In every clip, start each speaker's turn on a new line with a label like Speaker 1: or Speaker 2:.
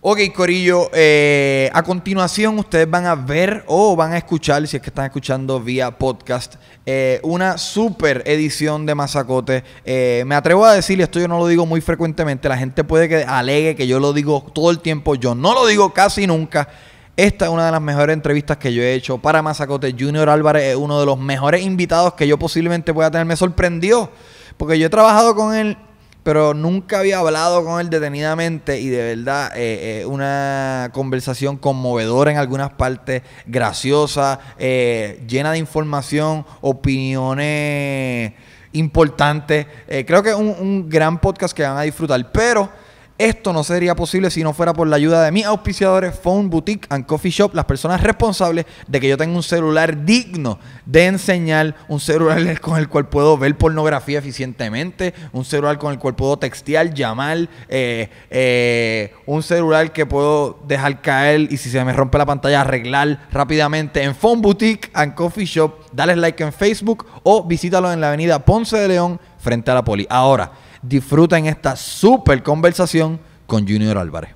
Speaker 1: Ok, Corillo, eh, a continuación ustedes van a ver o van a escuchar, si es que están escuchando vía podcast, eh, una super edición de Mazacote. Eh, me atrevo a decir, esto yo no lo digo muy frecuentemente, la gente puede que alegue que yo lo digo todo el tiempo, yo no lo digo casi nunca. Esta es una de las mejores entrevistas que yo he hecho para Mazacote. Junior Álvarez es uno de los mejores invitados que yo posiblemente pueda tener. Me sorprendió, porque yo he trabajado con él pero nunca había hablado con él detenidamente y de verdad eh, eh una conversación conmovedora en algunas partes, graciosa, eh, llena de información, opiniones importantes. Eh, creo que es un, un gran podcast que van a disfrutar, pero... Esto no sería posible si no fuera por la ayuda de mis auspiciadores Phone Boutique and Coffee Shop, las personas responsables de que yo tenga un celular digno de enseñar, un celular con el cual puedo ver pornografía eficientemente, un celular con el cual puedo textear, llamar, eh, eh, un celular que puedo dejar caer y si se me rompe la pantalla arreglar rápidamente en Phone Boutique and Coffee Shop. Dale like en Facebook o visítalo en la avenida Ponce de León frente a la Poli. Ahora, Disfruten esta super conversación con Junior Álvarez.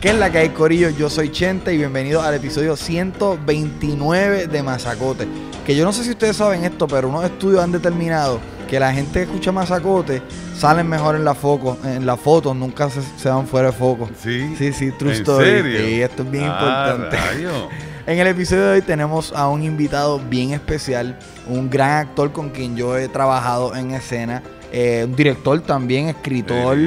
Speaker 1: ¿Qué es la que hay, Corillo? Yo soy Chente y bienvenido al episodio 129 de Mazacote. Que yo no sé si ustedes saben esto, pero unos estudios han determinado que la gente que escucha masacote salen mejor en la foco, en la foto, nunca se, van fuera de foco. Sí. Sí, sí, true story. esto es bien ah, importante. En el episodio de hoy tenemos a un invitado bien especial, un gran actor con quien yo he trabajado en escena, eh, un director también, escritor,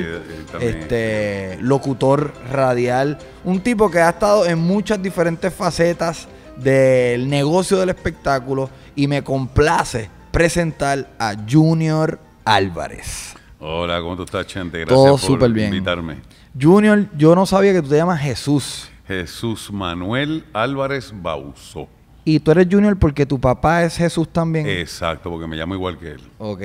Speaker 1: este locutor radial, un tipo que ha estado en muchas diferentes facetas del negocio del espectáculo y me complace presentar a
Speaker 2: Junior Álvarez. Hola, ¿cómo tú estás, Chente? Gracias por invitarme. Junior, yo no sabía que tú te llamas Jesús. Jesús Manuel Álvarez Bauso.
Speaker 1: Y tú eres Junior porque tu papá es Jesús también.
Speaker 2: Exacto, porque me llamo igual que él. Ok.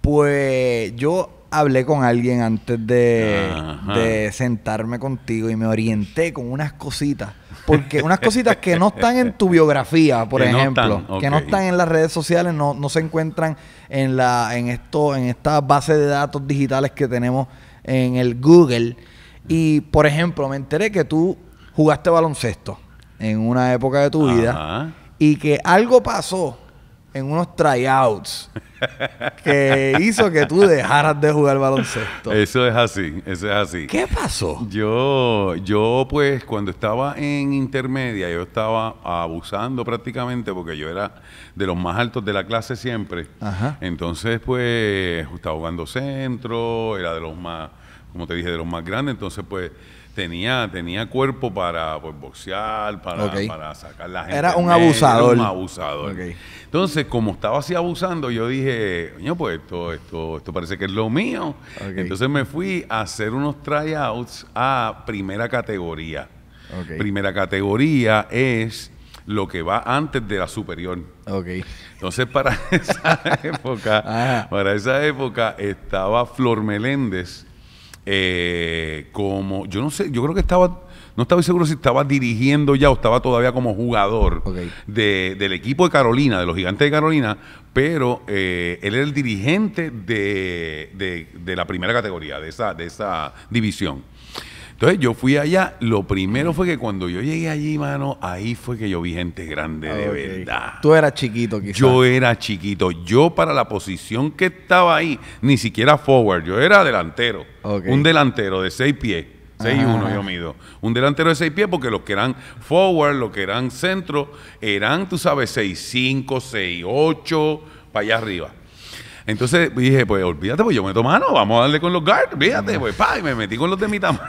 Speaker 1: Pues yo hablé con alguien antes de, de sentarme contigo y me orienté con unas cositas porque unas cositas que no están en tu biografía, por ejemplo, que no están en las redes sociales, no, no se encuentran en la en esto en esta base de datos digitales que tenemos en el Google. Y por ejemplo, me enteré que tú jugaste baloncesto en una época de tu vida y que algo pasó en unos tryouts que hizo que tú dejaras de jugar baloncesto.
Speaker 2: Eso es así, eso es así. ¿Qué pasó? Yo, yo pues cuando estaba en intermedia, yo estaba abusando prácticamente porque yo era de los más altos de la clase siempre. Ajá. Entonces pues estaba jugando centro, era de los más, como te dije, de los más grandes. Entonces pues tenía, tenía cuerpo para pues, boxear, para, sacar la gente. Era un abusador. Era un abusador. Entonces, como estaba así abusando, yo dije, coño, pues esto, esto, parece que es lo mío. Entonces me fui a hacer unos tryouts a primera categoría. Primera categoría es lo que va antes de la superior. Entonces, para esa época, para esa época estaba Flor Meléndez eh, como, yo no sé, yo creo que estaba, no estaba seguro si estaba dirigiendo ya o estaba todavía como jugador de, del equipo de Carolina, de los gigantes de Carolina, pero eh, él era el dirigente de, de, la primera categoría, de esa, de esa división. Entonces yo fui allá, lo primero fue que cuando yo llegué allí, mano, ahí fue que yo vi gente grande de ah, verdad. Tú eras chiquito quizás. Yo era chiquito, yo para la posición que estaba ahí, ni siquiera forward, yo era delantero, un delantero de seis pies. 6 uno ah. yo mido. Un delantero de seis pies porque los que eran forward, los que eran centro, eran, tú sabes, seis seis seis ocho, para allá arriba. Entonces dije, pues olvídate, pues yo me tomo, mano, vamos a darle con los guards, fíjate, pues, pa, y me metí con los de mi tamaño.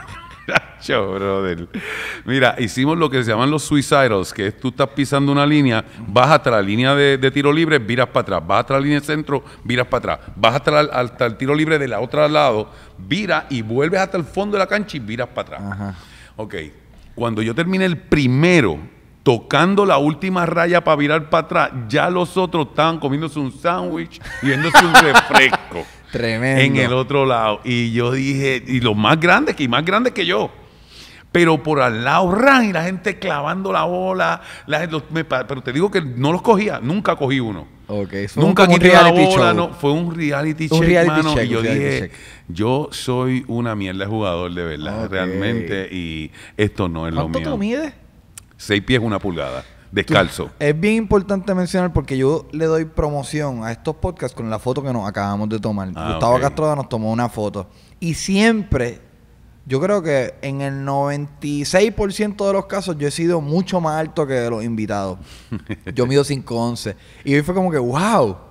Speaker 2: Mira, hicimos lo que se llaman los suicidals, que es tú estás pisando una línea, vas hasta la línea de, tiro libre, viras para atrás, vas hasta la línea de centro, viras para atrás, vas hasta, el tiro libre del la otro lado, viras y vuelves hasta el fondo de la cancha y viras para atrás. Ok, cuando yo terminé el primero, tocando la última raya para virar para atrás, ya los otros estaban comiéndose un sándwich y viéndose un refresco. Tremendo. en el otro lado. Y yo dije, y los más grandes, que más grandes que yo. Pero por al lado, ran, y la gente clavando la bola. pero te digo que no los cogía, nunca cogí uno. nunca un, la bola, fue un reality un check, reality y yo dije, yo soy una mierda de jugador, de verdad, realmente, y esto no es lo mío. ¿Cuánto tú mides? Seis pies, una pulgada descalzo.
Speaker 1: es bien importante mencionar porque yo le doy promoción a estos podcasts con la foto que nos acabamos de tomar. Ah, Gustavo Castro nos tomó una foto. Y siempre, yo creo que en el 96% de los casos yo he sido mucho más alto que los invitados. yo mido 5'11". Y hoy fue como que, wow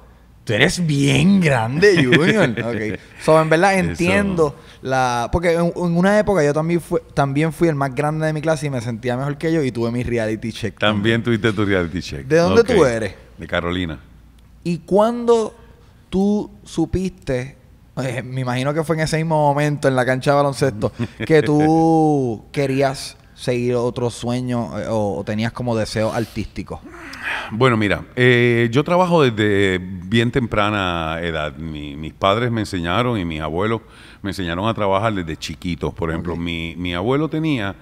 Speaker 1: Tú eres bien grande, Junior. ok. en verdad entiendo la. Porque en, una época yo también fui, el más grande de mi clase y me sentía mejor que yo y tuve mi reality check.
Speaker 2: También, tuviste tu reality check. ¿De dónde tú eres? De Carolina.
Speaker 1: ¿Y cuándo tú supiste eh, me imagino que fue en ese mismo momento en la cancha de baloncesto que tú querías seguir otro sueño eh, o, tenías como deseo artístico?
Speaker 2: Bueno, mira, eh, yo trabajo desde bien temprana edad. mis padres me enseñaron y mis abuelos me enseñaron a trabajar desde chiquitos. Por ejemplo, mi, mi abuelo tenía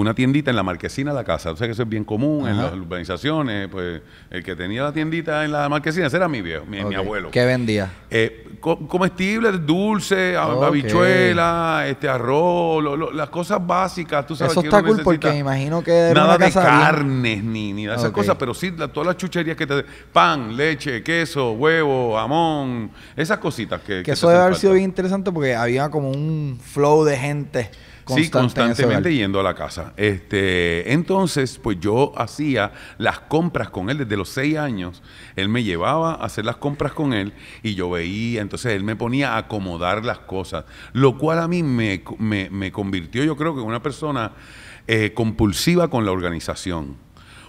Speaker 2: una tiendita en la marquesina de la casa. O sea que eso es bien común en las urbanizaciones. Pues el que tenía la tiendita en la marquesina, ese era mi viejo, mi, abuelo. ¿Qué vendía? Eh, comestibles, dulce, habichuelas, habichuela, este arroz, las cosas básicas. Tú eso está cool porque me imagino que. nada de carnes ni, de esas cosas, pero sí todas las chucherías que te. Pan, leche, queso, huevo, jamón, esas cositas Que, que eso debe haber sido bien
Speaker 1: interesante porque había como un flow de gente sí, constantemente
Speaker 2: yendo a la casa. Este, entonces, pues yo hacía las compras con él desde los seis años. Él me llevaba a hacer las compras con él y yo veía, entonces él me ponía a acomodar las cosas, lo cual a mí me, me, me convirtió, yo creo que en una persona eh, compulsiva con la organización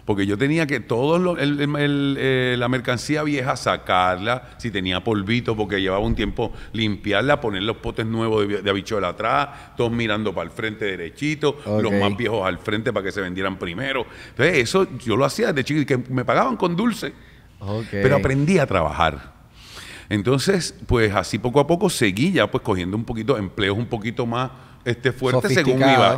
Speaker 2: porque yo tenía que todos eh, la mercancía vieja sacarla, si tenía polvito, porque llevaba un tiempo limpiarla, poner los potes nuevos de, de habichuela atrás, todos mirando para el frente derechito, los más viejos al frente para que se vendieran primero. Entonces, eso yo lo hacía desde chico que me pagaban con dulce, pero aprendí a trabajar. Entonces, pues así poco a poco seguí ya pues cogiendo un poquito, empleos un poquito más este, fuerte según iba,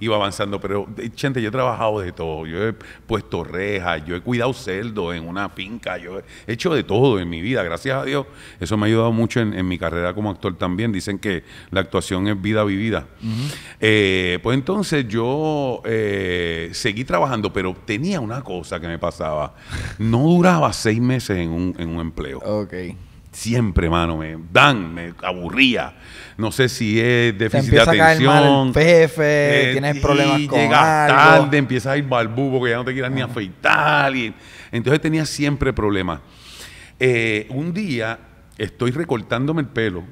Speaker 2: iba, avanzando. Pero, gente, eh, yo he trabajado de todo. Yo he puesto rejas, yo he cuidado cerdos en una finca, yo he hecho de todo en mi vida, gracias a Dios. Eso me ha ayudado mucho en, mi carrera como actor también. Dicen que la actuación es vida vivida. Eh, pues entonces yo eh, seguí trabajando, pero tenía una cosa que me pasaba. No duraba seis meses en un, en un empleo. siempre, mano, me dan, me aburría no sé si es déficit de atención. Jefe, eh, tienes problemas con llegas algo. tarde, empiezas a ir barbubo que ya no te quieras ni afeitar. entonces tenía siempre problemas. Eh, un día estoy recortándome el pelo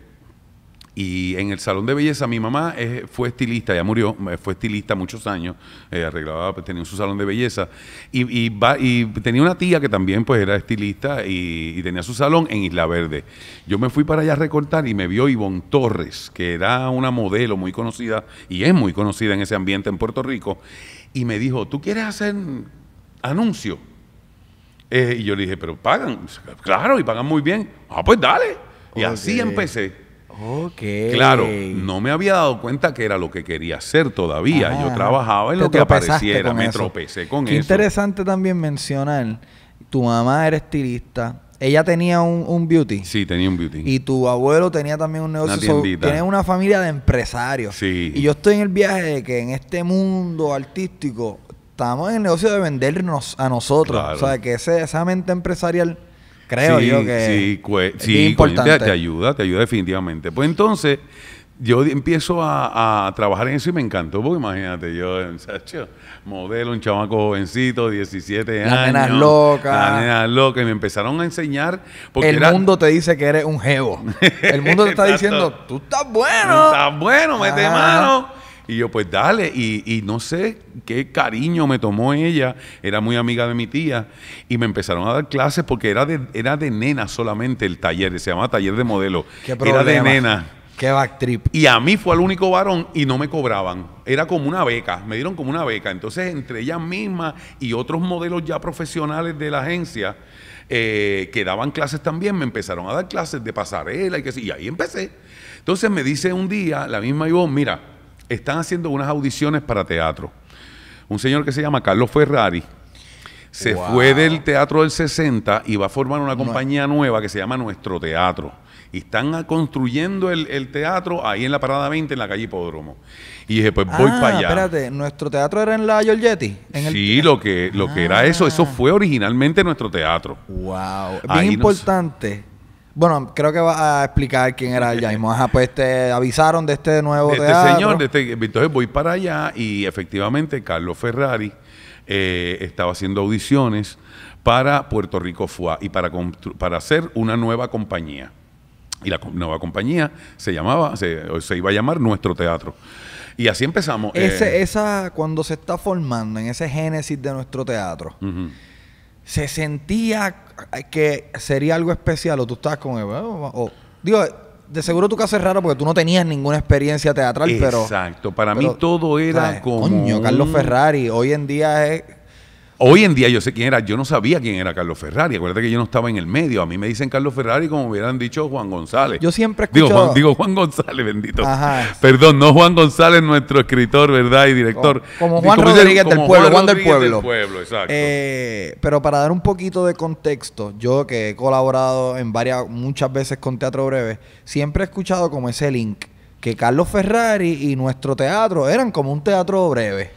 Speaker 2: y en el salón de belleza, mi mamá eh, fue estilista, ya murió, eh, fue estilista muchos años, eh, arreglaba, pues, tenía su salón de belleza. Y, tenía una tía que también pues era estilista y, tenía su salón en Isla Verde. Yo me fui para allá a recortar y me vio Ivonne Torres, que era una modelo muy conocida y es muy conocida en ese ambiente en Puerto Rico, y me dijo, ¿tú quieres hacer anuncio? y yo le dije, pero pagan, claro, y pagan muy bien. Ah, pues dale. Y así empecé. Ok. Claro, no me había dado cuenta que era lo que quería hacer todavía. Yo ah, trabajaba en lo que apareciera, me tropecé con Qué eso.
Speaker 1: interesante también mencionar, tu mamá era estilista, ella tenía un, beauty. Sí, tenía un beauty. Y tu abuelo tenía también un negocio. Una tiene una familia de empresarios. Sí. Y yo estoy en el viaje de que en este mundo artístico estamos en el negocio de vendernos a
Speaker 2: nosotros. O sea,
Speaker 1: que esa mente empresarial
Speaker 2: Creo yo que. Sí, Te, ayuda, te ayuda definitivamente. Pues entonces, yo empiezo a, trabajar en eso y me encantó, porque imagínate, yo, muchacho, modelo, un chamaco jovencito, 17 años. Nenas locas. Las locas. Y me empezaron a enseñar. Porque el mundo
Speaker 1: te dice que eres un
Speaker 2: jevo. El mundo te está diciendo, tú estás bueno. Tú estás bueno, mete mano. Y yo, pues dale. Y, no sé qué cariño me tomó ella. Era muy amiga de mi tía. Y me empezaron a dar clases porque era de, era de nena solamente el taller. Se llamaba taller de modelo. era de nena. Qué back trip. Y a mí fue el único varón y no me cobraban. Era como una beca, me dieron como una beca. Entonces, entre ella misma y otros modelos ya profesionales de la agencia eh, que daban clases también, me empezaron a dar clases de pasarela y que sí. Y ahí empecé. Entonces me dice un día la misma Ivonne, mira, están haciendo unas audiciones para teatro. Un señor que se llama Carlos Ferrari se fue del teatro del 60 y va a formar una compañía nueva que se llama Nuestro Teatro. Y están construyendo el, teatro ahí en la Parada 20, en la calle Hipódromo. Y dije, pues voy ah, para allá.
Speaker 1: espérate, ¿nuestro teatro era en la Giorgetti?
Speaker 2: ¿En sí, lo que, lo que era eso, eso ah. fue originalmente nuestro teatro. Wow, bien
Speaker 1: importante. Bueno, creo que va a explicar quién era ya mismo. pues te avisaron de este nuevo este teatro. este
Speaker 2: señor, entonces voy para allá y efectivamente Carlos Ferrari eh, estaba haciendo audiciones para Puerto Rico FUA y para, para hacer una nueva compañía. Y la nueva compañía se llamaba, se, se, iba a llamar Nuestro Teatro. Y así empezamos. Eh. Ese,
Speaker 1: esa, cuando se está formando, en ese génesis de nuestro teatro se sentía que sería algo especial o tú estabas con él. O, digo, de seguro tu caso es raro porque tú no tenías ninguna experiencia teatral, pero...
Speaker 2: Exacto, para mí todo era como... Coño, Carlos Ferrari, hoy en día es Hoy en día yo sé quién era, yo no sabía quién era Carlos Ferrari. Acuérdate que yo no estaba en el medio. A mí me dicen Carlos Ferrari como hubieran dicho Juan González. Yo siempre escucho... Digo Juan, digo Juan González, bendito. Perdón, no Juan González, nuestro escritor, ¿verdad? Y director. Como, Juan Rodríguez del Pueblo. Juan, del Pueblo. Del pueblo exacto.
Speaker 1: Eh, pero para dar un poquito de contexto, yo que he colaborado en varias, muchas veces con Teatro Breve, siempre he escuchado como ese link que Carlos Ferrari y nuestro teatro
Speaker 2: eran como un teatro breve.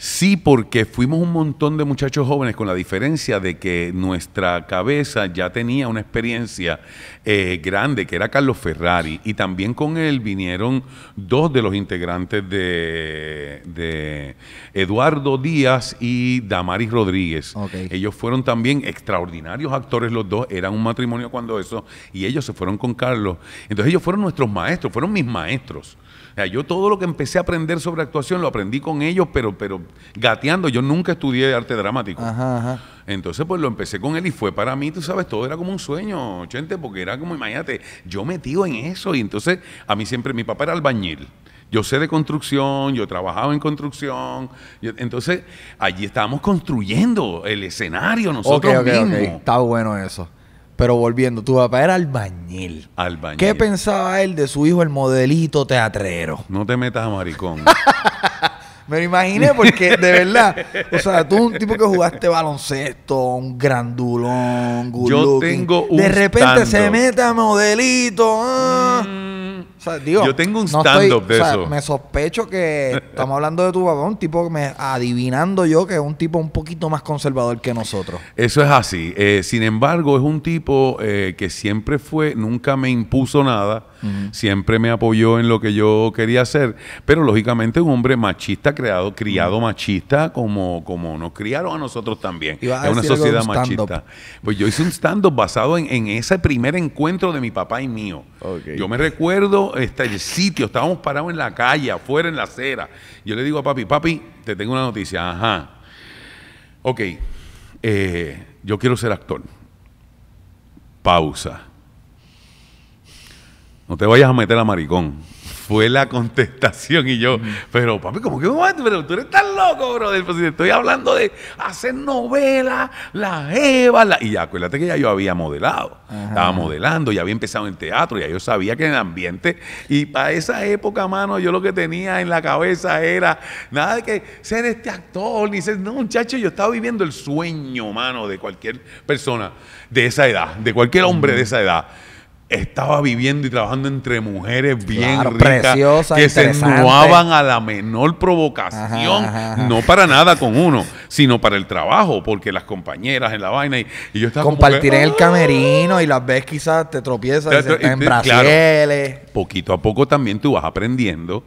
Speaker 2: Sí, porque fuimos un montón de muchachos jóvenes con la diferencia de que nuestra cabeza ya tenía una experiencia eh, grande, que era Carlos Ferrari, y también con él vinieron dos de los integrantes de, Eduardo Díaz y Damaris Rodríguez. Ellos fueron también extraordinarios actores los dos, eran un matrimonio cuando eso, y ellos se fueron con Carlos. Entonces ellos fueron nuestros maestros, fueron mis maestros sea, yo todo lo que empecé a aprender sobre actuación lo aprendí con ellos, pero, pero gateando. Yo nunca estudié arte dramático. Entonces, pues lo empecé con él y fue para mí, tú sabes, todo era como un sueño, gente, porque era como, imagínate, yo metido en eso. Y entonces, a mí siempre, mi papá era albañil. Yo sé de construcción, yo trabajaba en construcción. entonces, allí estábamos construyendo el escenario nosotros mismos. Está
Speaker 1: bueno eso. Pero volviendo, tu papá era albañil. Albañil. ¿Qué pensaba él de su hijo, el modelito teatrero?
Speaker 2: No te metas a maricón.
Speaker 1: Me lo imaginé porque, de verdad, o sea, tú un tipo que jugaste baloncesto, un grandulón, good Yo tengo un De repente se mete a modelito. Ah, mm yo tengo un stand-up de eso. Me sospecho que estamos hablando de tu papá, un tipo me adivinando yo que es un tipo un poquito más conservador que nosotros.
Speaker 2: Eso es así. Eh, sin embargo, es un tipo eh, que siempre fue, nunca me impuso nada, siempre me apoyó en lo que yo quería hacer, pero lógicamente un hombre machista, creado, criado machista, como, como nos criaron a nosotros también. Es una sociedad machista. Pues yo hice un stand-up basado en, ese primer encuentro de mi papá y mío. Yo me recuerdo Está el sitio, estábamos parados en la calle, afuera en la acera. Yo le digo a papi, papi, te tengo una noticia, ajá. Ok, eh, yo quiero ser actor. Pausa. No te vayas a meter a maricón fue la contestación. Y yo, pero papi, ¿cómo que un momento? Pero tú eres tan loco, brother. Pues te estoy hablando de hacer novelas, la Eva, Y acuérdate que ya yo había modelado. Estaba modelando, ya había empezado en teatro, ya yo sabía que en el ambiente. Y para esa época, mano, yo lo que tenía en la cabeza era nada de que ser este actor, ni ser. No, muchacho, yo estaba viviendo el sueño, mano, de cualquier persona de esa edad, de cualquier hombre de esa edad estaba viviendo y trabajando entre mujeres bien ricas que se a la menor provocación, no para nada con uno, sino para el trabajo, porque las compañeras en la vaina y, yo estaba compartir en el ah". camerino
Speaker 1: y las ves quizás te tropiezas en claro,
Speaker 2: poquito a poco también tú vas aprendiendo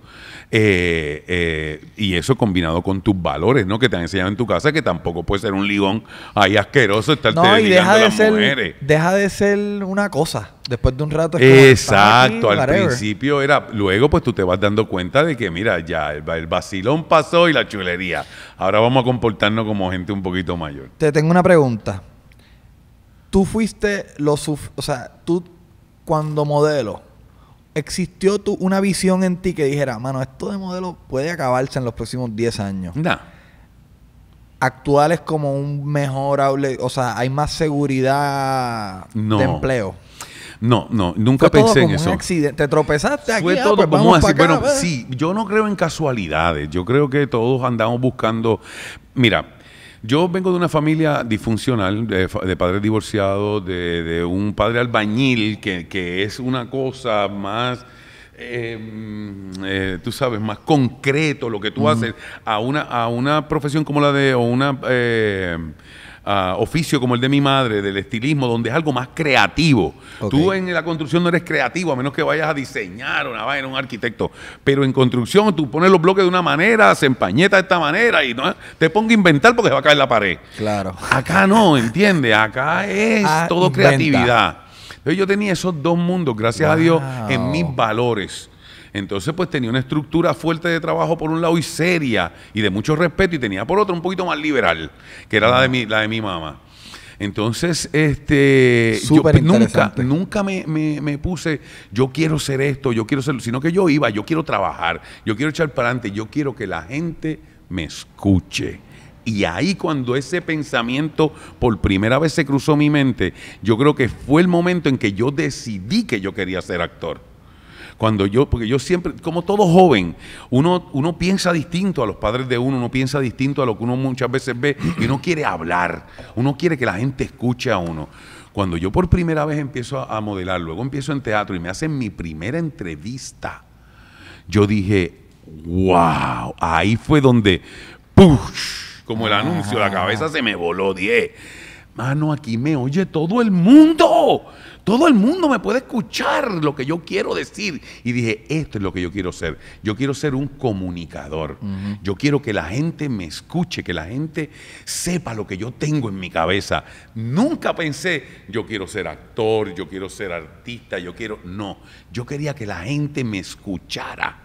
Speaker 2: eh, eh, y eso combinado con tus valores, ¿no? Que te han enseñado en tu casa, que tampoco puede ser un ligón ahí asqueroso Estarte no, y deja de las ser,
Speaker 1: Deja de ser una cosa. Después de un rato. Exacto. al principio
Speaker 2: era. Luego, pues tú te vas dando cuenta de que, mira, ya el, vacilón pasó y la chulería. Ahora vamos a comportarnos como gente un poquito mayor.
Speaker 1: Te tengo una pregunta. Tú fuiste lo. O sea, tú cuando modelo existió tú una visión en ti que dijera, mano, esto de modelo puede acabarse en los próximos 10 años? Actual es como un mejor o sea, hay más seguridad de empleo.
Speaker 2: No, no, nunca Fue pensé en eso. Un
Speaker 1: accidente. Te tropezaste aquí. Fue ah, pues vamos bueno, sí,
Speaker 2: yo no creo en casualidades. Yo creo que todos andamos buscando. Mira, yo vengo de una familia disfuncional, de, de padres divorciados, de, un padre albañil, que, es una cosa más... Em, eh, tú sabes, más concreto lo que tú haces a una, a una profesión como la de, o una, eh, Ah, oficio como el de mi madre, del estilismo, donde es algo más creativo. Tú en la construcción no eres creativo, a menos que vayas a diseñar una vaina, un arquitecto. Pero en construcción tú pones los bloques de una manera, se empañeta de esta manera y te pongo a inventar porque se va a caer la pared. Claro. Acá no, ¿entiendes? Acá es ah, todo creatividad. yo tenía esos dos mundos, gracias a Dios, en mis valores. Entonces, pues tenía una estructura fuerte de trabajo por un lado y seria y de mucho respeto, y tenía por otro un poquito más liberal, que era la de mi, la de mi mamá. Entonces, este, yo pues, nunca, nunca me, me, puse, yo quiero ser esto, yo quiero ser, sino que yo iba, yo quiero trabajar, yo quiero echar para adelante, yo quiero que la gente me escuche. Y ahí cuando ese pensamiento por primera vez se cruzó mi mente, yo creo que fue el momento en que yo decidí que yo quería ser actor. Cuando yo, porque yo siempre, como todo joven, uno, uno piensa distinto a los padres de uno, uno piensa distinto a lo que uno muchas veces ve y uno quiere hablar, uno quiere que la gente escuche a uno. Cuando yo por primera vez empiezo a, modelar, luego empiezo en teatro y me hacen mi primera entrevista, yo dije, wow, ahí fue donde, push, como el anuncio, la ah. cabeza se me voló 10 Mano, aquí me oye todo el mundo. Todo el mundo me puede escuchar lo que yo quiero decir. Y dije, esto es lo que yo quiero ser. Yo quiero ser un comunicador. Yo quiero que la gente me escuche, que la gente sepa lo que yo tengo en mi cabeza. Nunca pensé, yo quiero ser actor, yo quiero ser artista, yo quiero... No, yo quería que la gente me escuchara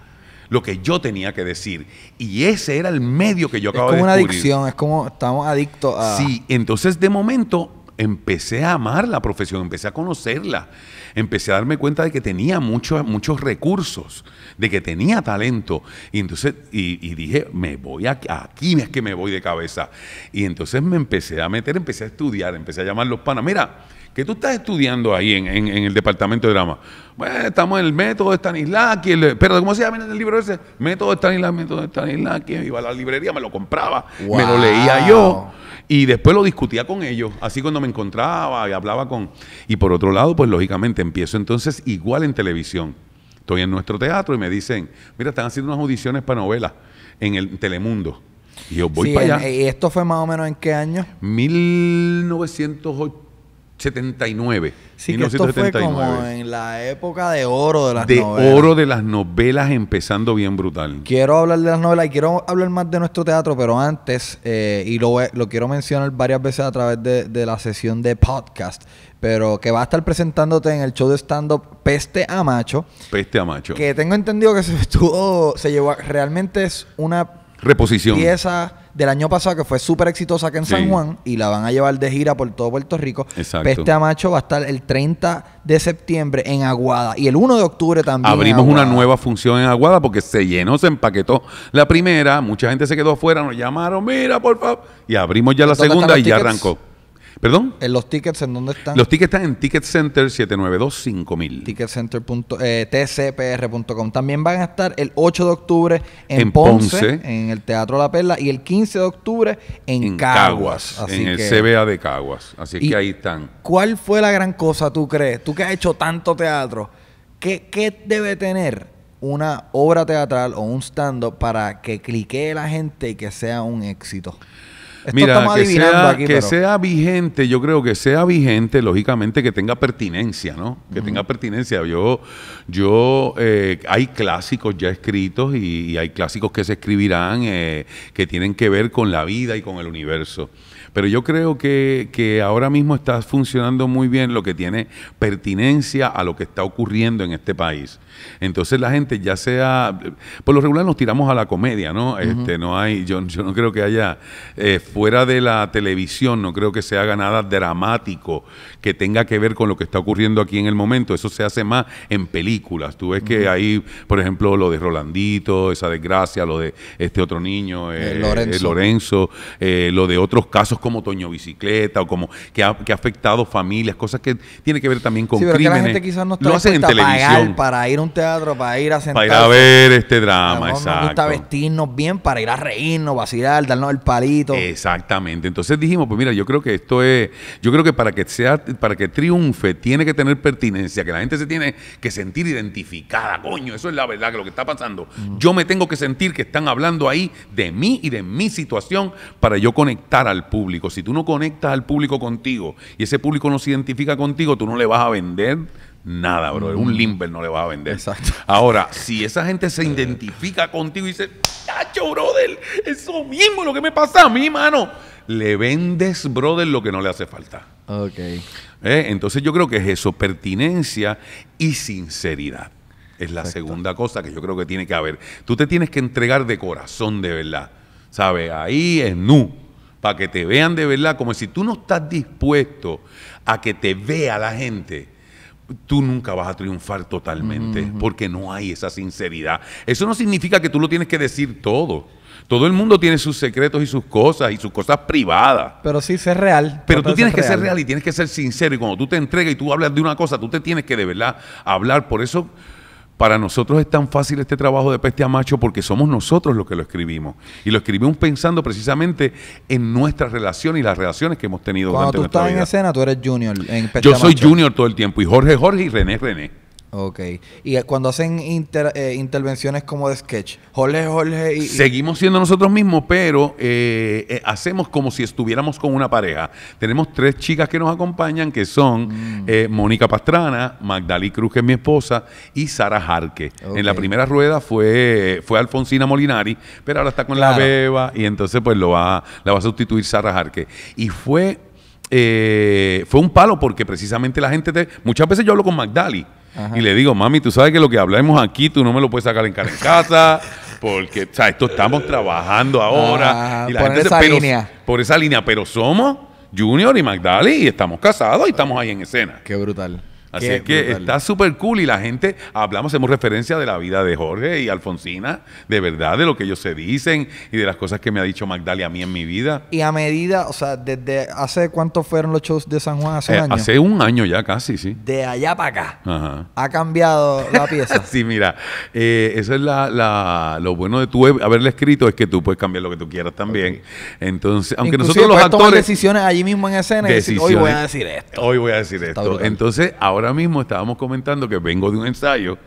Speaker 2: lo que yo tenía que decir. Y ese era el medio que yo acababa de descubrir. Es como una
Speaker 1: adicción, es como estamos adictos a... Sí,
Speaker 2: entonces de momento empecé a amar la profesión, empecé a conocerla, empecé a darme cuenta de que tenía muchos muchos recursos, de que tenía talento. Y entonces, y, dije, me voy a, aquí, es que me voy de cabeza. Y entonces me empecé a meter, empecé a estudiar, empecé a llamar los panas. Mira, que tú estás estudiando ahí en, el departamento de drama? Bueno, pues, estamos en el método de Stanislavski. pero ¿cómo se llama el libro ese? Método de Stanislavski, método de Stanislavski. Iba a la librería, me lo compraba, me lo leía yo. Y después lo discutía con ellos, así cuando me encontraba y hablaba con... Y por otro lado, pues lógicamente empiezo entonces igual en televisión. Estoy en nuestro teatro y me dicen, mira, están haciendo unas audiciones para novelas en el Telemundo. Y yo voy para allá.
Speaker 1: ¿Y esto fue más o menos en qué año?
Speaker 2: 1980. 79. Sí, esto fue como en
Speaker 1: la época de oro de las novelas. De oro
Speaker 2: de las novelas, empezando bien brutal.
Speaker 1: Quiero hablar de las novelas y quiero hablar más de nuestro teatro, pero antes, eh, y lo, lo quiero mencionar varias veces a través de, de la sesión de podcast, pero que va a estar presentándote en el show de stand-up Peste a Macho.
Speaker 2: Peste a Macho. Que
Speaker 1: tengo entendido que se estuvo, se llevó, realmente es una reposición. Pieza del año pasado que fue súper exitosa aquí en San Juan y la van a llevar de gira por todo Puerto Rico. Peste a Macho va a estar el 30 de septiembre en Aguada y el 1 de octubre también. Abrimos una nueva
Speaker 2: función en Aguada porque se llenó, se empaquetó la primera, mucha gente se quedó afuera, nos llamaron, mira, por favor, y abrimos ya la segunda y ya arrancó. ¿Perdón? ¿En los tickets en dónde están? Los tickets están en Ticket Center 7925000.
Speaker 1: Ticketcenter.tcpr.com. Eh, También van a estar el 8 de octubre en, Ponce, en el Teatro La Perla, y el 15 de octubre en, Caguas. en el CBA
Speaker 2: de Caguas. Así que ahí están.
Speaker 1: ¿Cuál fue la gran cosa, tú crees? Tú que has hecho tanto teatro, ¿qué, qué debe tener una obra teatral o un stand-up para que cliquee la gente y que sea un éxito? Mira, que, sea,
Speaker 2: vigente, yo creo que sea vigente, lógicamente, que tenga pertinencia, ¿no? Que tenga pertinencia. Yo, yo, eh, hay clásicos ya escritos y, hay clásicos que se escribirán eh, que tienen que ver con la vida y con el universo. Pero yo creo que, que ahora mismo está funcionando muy bien lo que tiene pertinencia a lo que está ocurriendo en este país. Entonces la gente ya sea, por lo regular nos tiramos a la comedia, ¿no? Este, no hay, yo, yo, no creo que haya, eh, fuera de la televisión, no creo que se haga nada dramático que tenga que ver con lo que está ocurriendo aquí en el momento. Eso se hace más en películas. Tú ves que hay por ejemplo, lo de Rolandito, esa desgracia, lo de este otro niño, eh, Lorenzo, eh, lo de otros casos como Toño Bicicleta o como que ha, que ha afectado familias, cosas que tiene que ver también con crímenes. hacen en televisión.
Speaker 1: para ir un teatro para ir a sentarse. Para ir a
Speaker 2: ver este drama, exacto. Nos
Speaker 1: vestirnos bien
Speaker 2: para ir a reírnos, vacilar, darnos el palito. Exactamente. Entonces dijimos, pues mira, yo creo que esto es, yo creo que para que sea, para que triunfe, tiene que tener pertinencia, que la gente se tiene que sentir identificada, coño, eso es la verdad que lo que está pasando. Mm. Yo me tengo que sentir que están hablando ahí de mí y de mi situación para yo conectar al público. Si tú no conectas al público contigo y ese público no se identifica contigo, tú no le vas a vender nada, bro. Un mm. limber no le vas a vender. Exacto. Ahora, si esa gente se identifica contigo y dice, ¡Tacho, brother! Eso mismo lo que me pasa a mí, mano. Le vendes, brother, lo que no le hace falta. Ok. Eh, entonces yo creo que es eso, pertinencia y sinceridad. Es la segunda cosa que yo creo que tiene que haber. Tú te tienes que entregar de corazón, de verdad. ¿Sabes? Ahí es nu. Para que te vean de verdad, como si tú no estás dispuesto a que te vea la gente tú nunca vas a triunfar totalmente porque no hay esa sinceridad. Eso no significa que tú lo tienes que decir todo. Todo el mundo tiene sus secretos y sus cosas y sus cosas privadas.
Speaker 1: Pero sí ser real.
Speaker 2: Pero tú tienes que ser real y tienes que ser sincero. Y cuando tú te entregas y tú hablas de una cosa, tú te tienes que de verdad hablar. Por eso para nosotros es tan fácil este trabajo de peste a macho porque somos nosotros los que lo escribimos. Y lo escribimos pensando precisamente en nuestra relación y las relaciones que hemos tenido durante nuestra vida. Cuando tú en escena,
Speaker 1: tú eres junior. En Yo soy
Speaker 2: junior todo el tiempo. Y Jorge Jorge y René René. Ok.
Speaker 1: Y eh, cuando hacen eh, intervenciones como de sketch, Jorge, Jorge
Speaker 2: y, Seguimos siendo nosotros mismos, pero eh, hacemos como si estuviéramos con una pareja. Tenemos tres chicas que nos acompañan, que son mm. Mónica Pastrana, Magdalí Cruz, que es mi esposa, y Sara Jarque. En la primera rueda fue, fue Alfonsina Molinari, pero ahora está con la beba y entonces pues lo va, la va a sustituir Sara Jarque. Y fue... fue un palo porque precisamente la gente Muchas veces yo hablo con Magdali y le digo, mami, tú sabes que lo que hablamos aquí, tú no me lo puedes sacar en casa, porque, o sea, esto estamos trabajando ahora. Ah, por esa línea. Pero, somos Junior y Magdali y estamos casados y estamos ahí en escena. Qué brutal. Así es que está súper cool y la gente, hablamos, hacemos referencia de la vida de Jorge y Alfonsina, de verdad, de lo que ellos se dicen y de las cosas que me ha dicho Magdalena a mí en mi vida.
Speaker 1: Y a medida, o sea, desde hace cuánto fueron los shows de San Juan, hace un eh, año. Hace
Speaker 2: un año ya casi, sí.
Speaker 1: De allá para acá. Ha cambiado la
Speaker 2: pieza. sí, mira, eh, eso es la, lo bueno de tu haberle escrito, es que tú puedes cambiar lo que tú quieras también. Entonces, aunque nosotros los actores...
Speaker 1: decisiones allí mismo en escena hoy voy a decir
Speaker 2: esto. Hoy voy a decir esto. Entonces, ahora ahora mismo estábamos comentando que vengo de un ensayo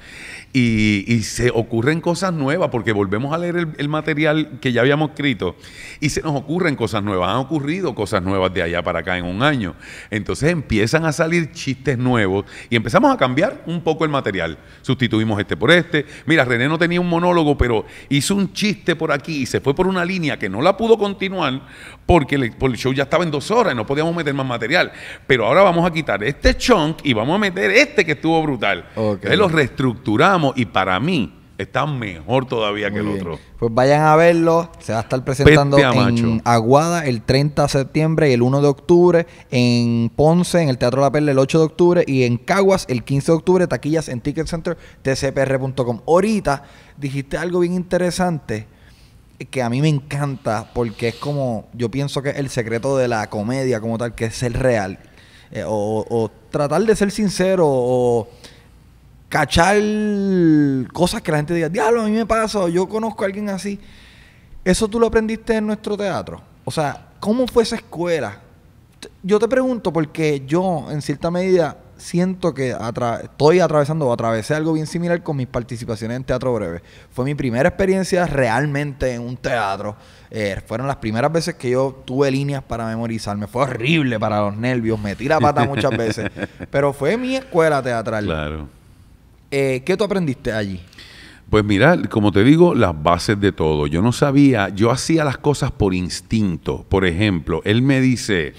Speaker 2: y, se ocurren cosas nuevas, porque volvemos a leer el, material que ya habíamos escrito y se nos ocurren cosas nuevas, han ocurrido cosas nuevas de allá para acá en un año. Entonces empiezan a salir chistes nuevos y empezamos a cambiar un poco el material. Sustituimos este por este. Mira, René no tenía un monólogo, pero hizo un chiste por aquí y se fue por una línea que no la pudo continuar porque el, show ya estaba en dos horas y no podíamos meter más material. Pero ahora vamos a quitar este chunk y vamos a meter este que estuvo brutal. Lo reestructuramos y para mí está mejor todavía que el otro.
Speaker 1: Pues vayan a verlo, se va a estar presentando en Aguada el 30 de septiembre y el 1 de octubre, en Ponce, en el Teatro La Perla el 8 de octubre y en Caguas el 15 de octubre, taquillas en Ticket Center, tcpr.com. Ahorita dijiste algo bien interesante que a mí me encanta porque es como, yo pienso que es el secreto de la comedia como tal, que es ser real eh, o, tratar de ser sincero o cachar cosas que la gente diga, diablo, a mí me pasa, yo conozco a alguien así. Eso tú lo aprendiste en nuestro teatro. O sea, ¿cómo fue esa escuela? Yo te pregunto porque yo, en cierta medida, siento que estoy atravesando o atravesé algo bien similar con mis participaciones en teatro breve. Fue mi primera experiencia realmente en un teatro. Eh, fueron las primeras veces que yo tuve líneas para memorizarme. Fue horrible para los nervios, me tira pata muchas veces. Pero fue mi
Speaker 2: escuela teatral. Claro. Eh, ¿Qué tú aprendiste allí? Pues mira, como te digo, las bases de todo. Yo no sabía, yo hacía las cosas por instinto. Por ejemplo, él me dice,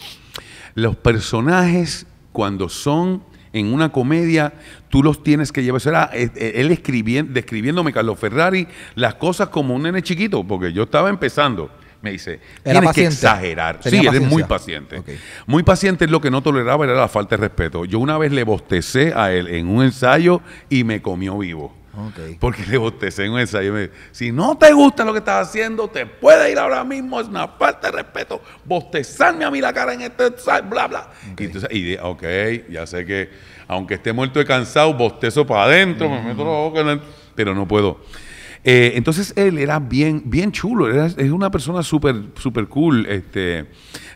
Speaker 2: los personajes cuando son en una comedia, tú los tienes que llevar. Eso eh, eh, él escribiendo, describiéndome, Carlos Ferrari, las cosas como un nene chiquito, porque yo estaba empezando me dice, tienes que exagerar. Sí, eres muy paciente. Muy paciente es lo que no toleraba era la falta de respeto. Yo una vez le bostecé a él en un ensayo y me comió vivo. Porque le bostecé en un ensayo. Me, si no te gusta lo que estás haciendo, te puedes ir ahora mismo. Es una falta de respeto. Bostezarme a mí la cara en este ensayo, bla, bla. Y entonces, ok, ya sé que aunque esté muerto y cansado, bostezo para adentro, me meto los ojos, pero no puedo. Eh, entonces él era bien, bien chulo, era, es una persona súper, súper cool. Este,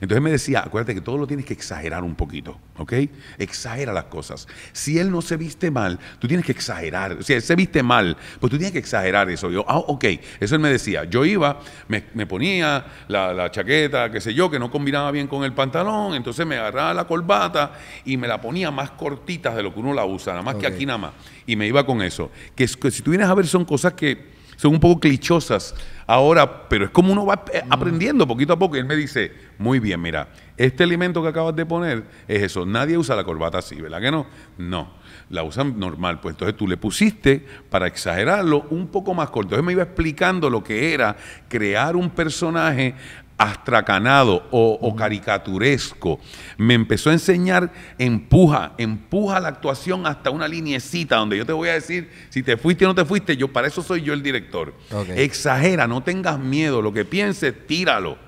Speaker 2: entonces me decía, acuérdate que todo lo tienes que exagerar un poquito, ¿ok? Exagera las cosas. Si él no se viste mal, tú tienes que exagerar. Si él se viste mal, pues tú tienes que exagerar eso. Yo, ah, ok, eso él me decía. Yo iba, me, ponía la, chaqueta, qué sé yo, que no combinaba bien con el pantalón, entonces me agarraba la corbata y me la ponía más cortita de lo que uno la usa, nada más que aquí nada más. Y me iba con eso. Que, que si tú vienes a ver son cosas que son un poco clichosas ahora, pero es como uno va aprendiendo poquito a poco. Y él me dice, muy bien, mira, este alimento que acabas de poner es eso. Nadie usa la corbata así, ¿verdad que no? No, la usan normal. Pues entonces tú le pusiste, para exagerarlo, un poco más corto. Entonces me iba explicando lo que era crear un personaje astracanado o, caricaturesco. Me empezó a enseñar empuja, empuja la actuación hasta una liniecita donde yo te voy a decir si te fuiste o no te fuiste, yo para eso soy yo el director. Exagera, no tengas miedo, lo que pienses, tíralo.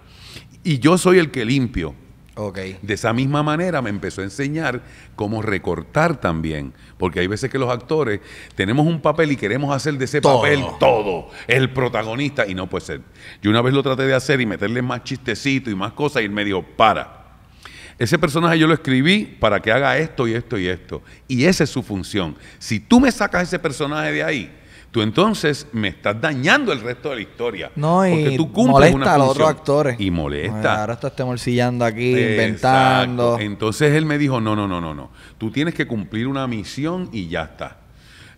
Speaker 2: Y yo soy el que limpio. De esa misma manera me empezó a enseñar cómo recortar también, porque hay veces que los actores tenemos un papel y queremos hacer de ese papel todo, el protagonista, y no puede ser. Yo una vez lo traté de hacer y meterle más chistecito y más cosas, y él me dijo, para. Ese personaje yo lo escribí para que haga esto y esto y esto. Y esa es su función. Si tú me sacas ese personaje de ahí, tú entonces me estás dañando el resto de la historia. No, y porque tú cumples molesta a los otros actores. Y molesta.
Speaker 1: ahora estás te aquí, inventando.
Speaker 2: Entonces él me dijo, no, no, no, no, no. Tú tienes que cumplir una misión y ya está.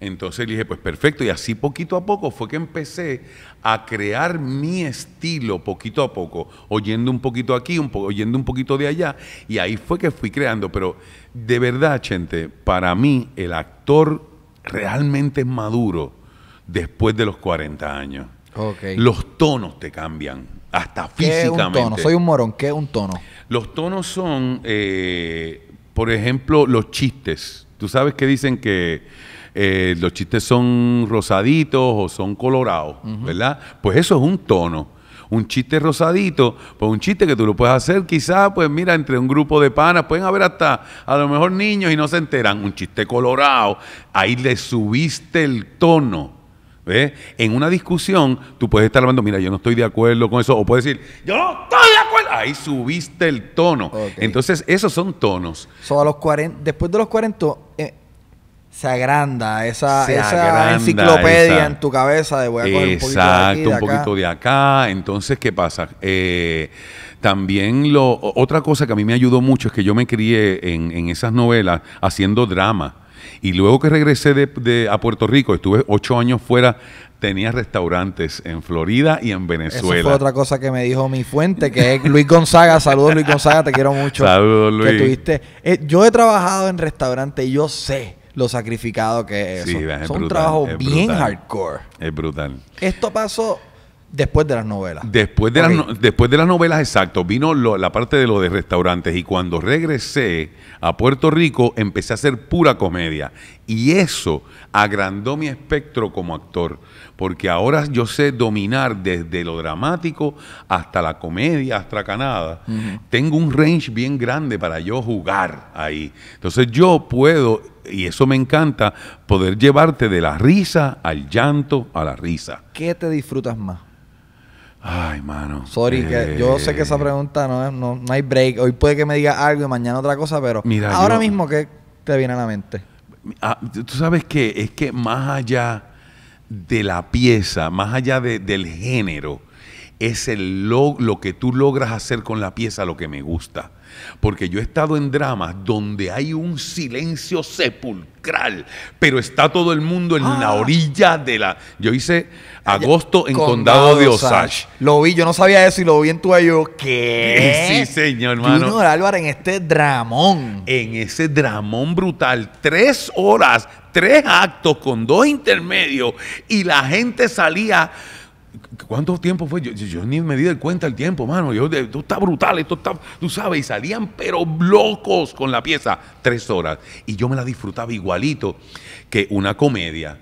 Speaker 2: Entonces le dije, pues perfecto. Y así poquito a poco fue que empecé a crear mi estilo poquito a poco, oyendo un poquito aquí, oyendo un poquito de allá. Y ahí fue que fui creando. Pero de verdad, gente, para mí el actor realmente es maduro después de los 40 años. Los tonos te cambian, hasta físicamente. un tono? Soy un
Speaker 1: morón, ¿qué es un tono?
Speaker 2: Los tonos son, eh, por ejemplo, los chistes. Tú sabes que dicen que eh, los chistes son rosaditos o son colorados, ¿verdad? Pues eso es un tono un chiste rosadito, pues un chiste que tú lo puedes hacer quizás, pues mira, entre un grupo de panas, pueden haber hasta a lo mejor niños y no se enteran, un chiste colorado, ahí le subiste el tono en una discusión, tú puedes estar hablando, mira, yo no estoy de acuerdo con eso, o puedes decir, yo no estoy de acuerdo. Ahí subiste el tono. Entonces, esos son tonos.
Speaker 1: después de los 40, eh, se agranda esa, enciclopedia en tu cabeza de voy a coger Exacto, un poquito de, acá. poquito de
Speaker 2: acá. Entonces, ¿qué pasa? Eh, también lo, otra cosa que a mí me ayudó mucho es que yo me crié en, en esas novelas haciendo drama. Y luego que regresé a Puerto Rico, estuve ocho años fuera, tenía restaurantes en Florida y en Venezuela. Eso fue
Speaker 1: otra cosa que me dijo mi fuente, que es Luis Gonzaga. Saludos, Luis Gonzaga, te quiero mucho. Saludos, Luis. Que tuviste. Eh, yo he trabajado en restaurantes y yo sé lo sacrificado que es. Sí, es, un trabajo bien
Speaker 2: hardcore. Es brutal.
Speaker 1: Esto pasó Después de las novelas.
Speaker 2: Después de, las, después de las novelas, exacto. Vino la parte de lo de restaurantes y cuando regresé a Puerto Rico empecé a hacer pura comedia. Y eso agrandó mi espectro como actor, porque ahora yo sé dominar desde lo dramático hasta la comedia hasta canada Tengo un range bien grande para yo jugar ahí. Entonces yo puedo, y eso me encanta, poder llevarte de la risa al llanto a la risa.
Speaker 1: ¿Qué te disfrutas más?
Speaker 2: Ay, mano. Sorry, yo eh. sé que esa
Speaker 1: pregunta no, no, no, hay break. Hoy puede que me diga algo y mañana otra cosa, pero
Speaker 2: Mira, ahora mismo,
Speaker 1: ¿qué te viene a la mente?
Speaker 2: Ah, tú sabes que es que más allá de la pieza, más allá del género, es el lo, que tú logras hacer con la pieza lo que me gusta. Porque yo he estado en dramas donde hay un silencio sepulcral, pero está todo el mundo en la ah. orilla de la... Yo hice ah, agosto en Condado, de Osage.
Speaker 1: Lo vi, yo no sabía eso y lo vi en tu yo.
Speaker 2: ¿Qué? Sí, señor, hermano. álvaro en este dramón. En ese dramón brutal. Tres horas, tres actos con dos intermedios y la gente salía ¿Cuánto tiempo fue? Yo, ni me di cuenta el tiempo, mano. Yo, eh, esto está brutal, esto está, tú sabes, y salían pero locos con la pieza, tres horas. Y yo me la disfrutaba igualito que una comedia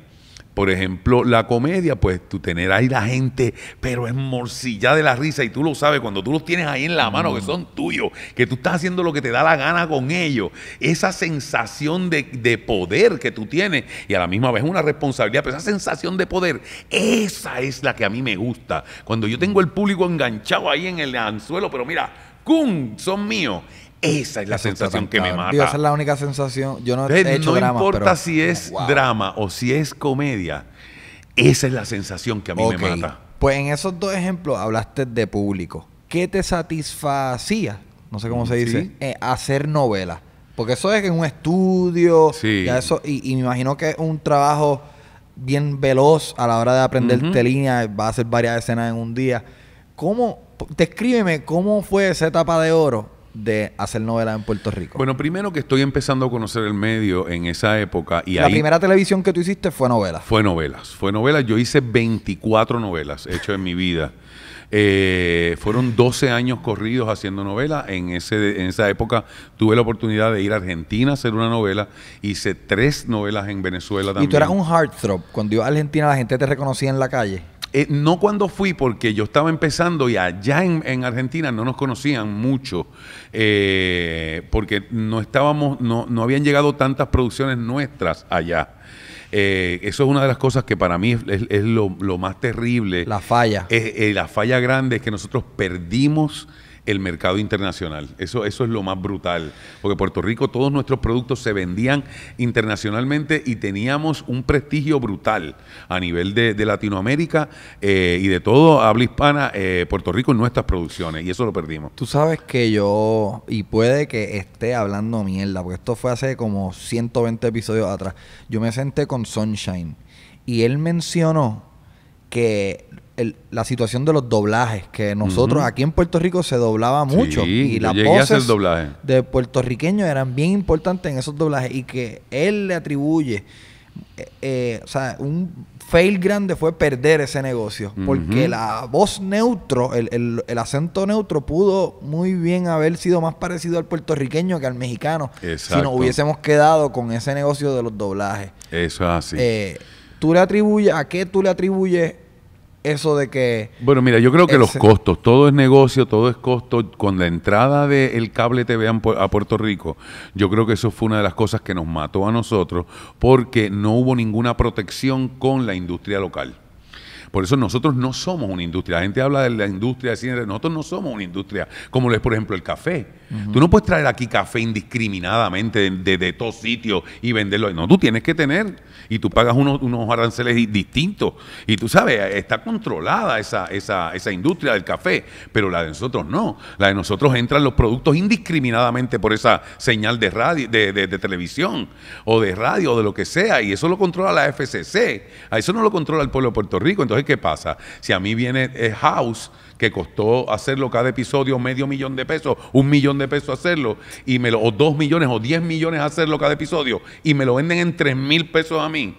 Speaker 2: por ejemplo, la comedia, pues tú tener ahí la gente, pero es morcilla de la risa y tú lo sabes cuando tú los tienes ahí en la mano, que mm. son tuyos, que tú estás haciendo lo que te da la gana con ellos. Esa sensación de, poder que tú tienes y a la misma vez una responsabilidad, pero esa sensación de poder, esa es la que a mí me gusta. Cuando yo tengo el público enganchado ahí en el anzuelo, pero mira, ¡cum! Son míos. Esa es la sensación que me mata. esa
Speaker 1: es la única sensación. Yo no he hecho no importa si
Speaker 2: es drama o si es comedia, esa es la sensación que a mí me mata.
Speaker 1: Pues en esos dos ejemplos hablaste de público. ¿Qué te satisfacía? No sé cómo se dice. Eh, hacer novelas. Porque eso es en un estudio. eso, y, me imagino que es un trabajo bien veloz a la hora de aprender uh línea. Va a hacer varias escenas en un día. ¿Cómo? Descríbeme cómo fue esa etapa de oro de hacer novelas en
Speaker 2: Puerto Rico? Bueno, primero que estoy empezando a conocer el medio en esa época. Y la primera televisión que tú hiciste fue novelas. Fue novelas, fue novelas. Yo hice 24 novelas hechas en mi vida. Eh, fueron 12 años corridos haciendo novelas. En, ese, en esa época tuve la oportunidad de ir a Argentina a hacer una novela. Hice tres novelas en Venezuela también. ¿Y tú eras un
Speaker 1: heartthrob? Cuando iba a Argentina, la gente te reconocía en la calle.
Speaker 2: Eh, no cuando fui, porque yo estaba empezando y allá en, Argentina no nos conocían mucho, eh, porque no estábamos, no, habían llegado tantas producciones nuestras allá. Eh, eso es una de las cosas que para mí es, lo, más terrible. La falla. la falla grande es que nosotros perdimos el mercado internacional. Eso, eso es lo más brutal, porque Puerto Rico todos nuestros productos se vendían internacionalmente y teníamos un prestigio brutal a nivel de, Latinoamérica eh, y de todo habla hispana, eh, Puerto Rico en nuestras producciones, y eso lo perdimos.
Speaker 1: Tú sabes que yo, y puede que esté hablando mierda, porque esto fue hace como 120 episodios atrás, yo me senté con Sunshine y él mencionó que la situación de los doblajes, que nosotros aquí en Puerto Rico se doblaba mucho y las voces de puertorriqueños eran bien importantes en esos doblajes y que él le atribuye, eh, eh, o sea, un fail grande fue perder ese negocio, porque la voz neutro, el, acento neutro pudo muy bien haber sido más parecido al puertorriqueño que al mexicano,
Speaker 2: si nos hubiésemos
Speaker 1: quedado con ese negocio de los doblajes.
Speaker 2: Eso es así.
Speaker 1: Eh, ¿Tú le atribuyes, a qué tú le atribuyes eso de que...
Speaker 2: Bueno, mira, yo creo que los costos, todo es negocio, todo es costo. Con la entrada del cable TV a Puerto Rico, yo creo que eso fue una de las cosas que nos mató a nosotros porque no hubo ninguna protección con la industria local. Por eso nosotros no somos una industria. La gente habla de la industria de cine, nosotros no somos una industria, como lo es, por ejemplo, el café. Tú no puedes traer aquí café indiscriminadamente de, de, de todos sitios y venderlo. No, tú tienes que tener y tú pagas unos, unos aranceles distintos. Y tú sabes, está controlada esa, industria del café, pero la de nosotros no. La de nosotros entran los productos indiscriminadamente por esa señal de radio, de, de televisión o de radio o de lo que sea, y eso lo controla la FCC. A eso no lo controla el pueblo de Puerto Rico. Entonces, ¿qué pasa? Si a mí viene eh, House que costó hacerlo cada episodio medio millón de pesos, un millón de pesos hacerlo, y me lo, o dos millones o diez millones hacerlo cada episodio, y me lo venden en tres mil pesos a mí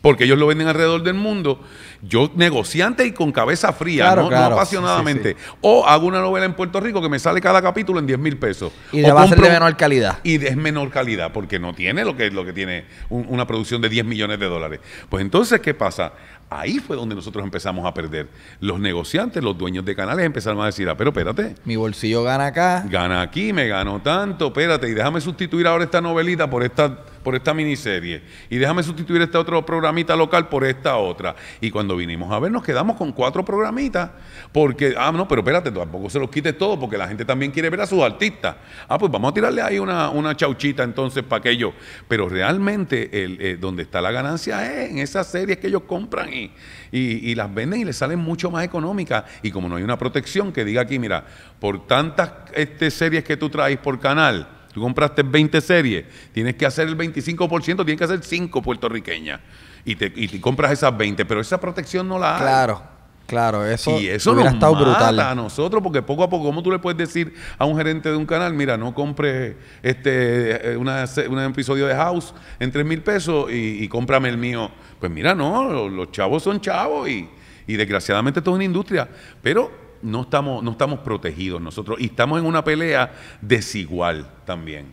Speaker 2: porque ellos lo venden alrededor del mundo. Yo, negociante y con cabeza fría, ¿no? apasionadamente. O hago una novela en Puerto Rico que me sale cada capítulo en 10 mil pesos. Y de, a ser de menor calidad. Y es menor calidad, porque no tiene lo que, lo que tiene una producción de 10 millones de dólares. Pues entonces, ¿qué pasa? Ahí fue donde nosotros empezamos a perder. Los negociantes, los dueños de canales empezaron a decir, ah, pero espérate.
Speaker 1: Mi bolsillo gana acá.
Speaker 2: Gana aquí, me gano tanto, espérate, y déjame sustituir ahora esta novelita por esta por esta miniserie y déjame sustituir este otro programita local por esta otra. Y cuando vinimos a ver nos quedamos con cuatro programitas porque, ah, no, pero espérate, tampoco se los quite todo porque la gente también quiere ver a sus artistas. Ah, pues vamos a tirarle ahí una, chauchita entonces para aquello. Pero realmente el, eh, donde está la ganancia es en esas series que ellos compran y, las venden y les salen mucho más económicas. Y como no hay una protección que diga aquí, mira, por tantas este, series que tú traes por canal, Tú compraste 20 series, tienes que hacer el 25%, tienes que hacer 5 puertorriqueñas. Y te, compras esas 20, pero esa protección no la hay.
Speaker 1: Claro. Claro, eso, y eso hubiera nos estado brutal. a
Speaker 2: nosotros, porque poco a poco, ¿cómo tú le puedes decir a un gerente de un canal, mira, no compre este, eh, un episodio de House en 3 mil pesos y, cómprame el mío? Pues mira, no, los, chavos son chavos y, y desgraciadamente esto es una industria. Pero no estamos, no estamos protegidos nosotros y estamos en una pelea desigual también.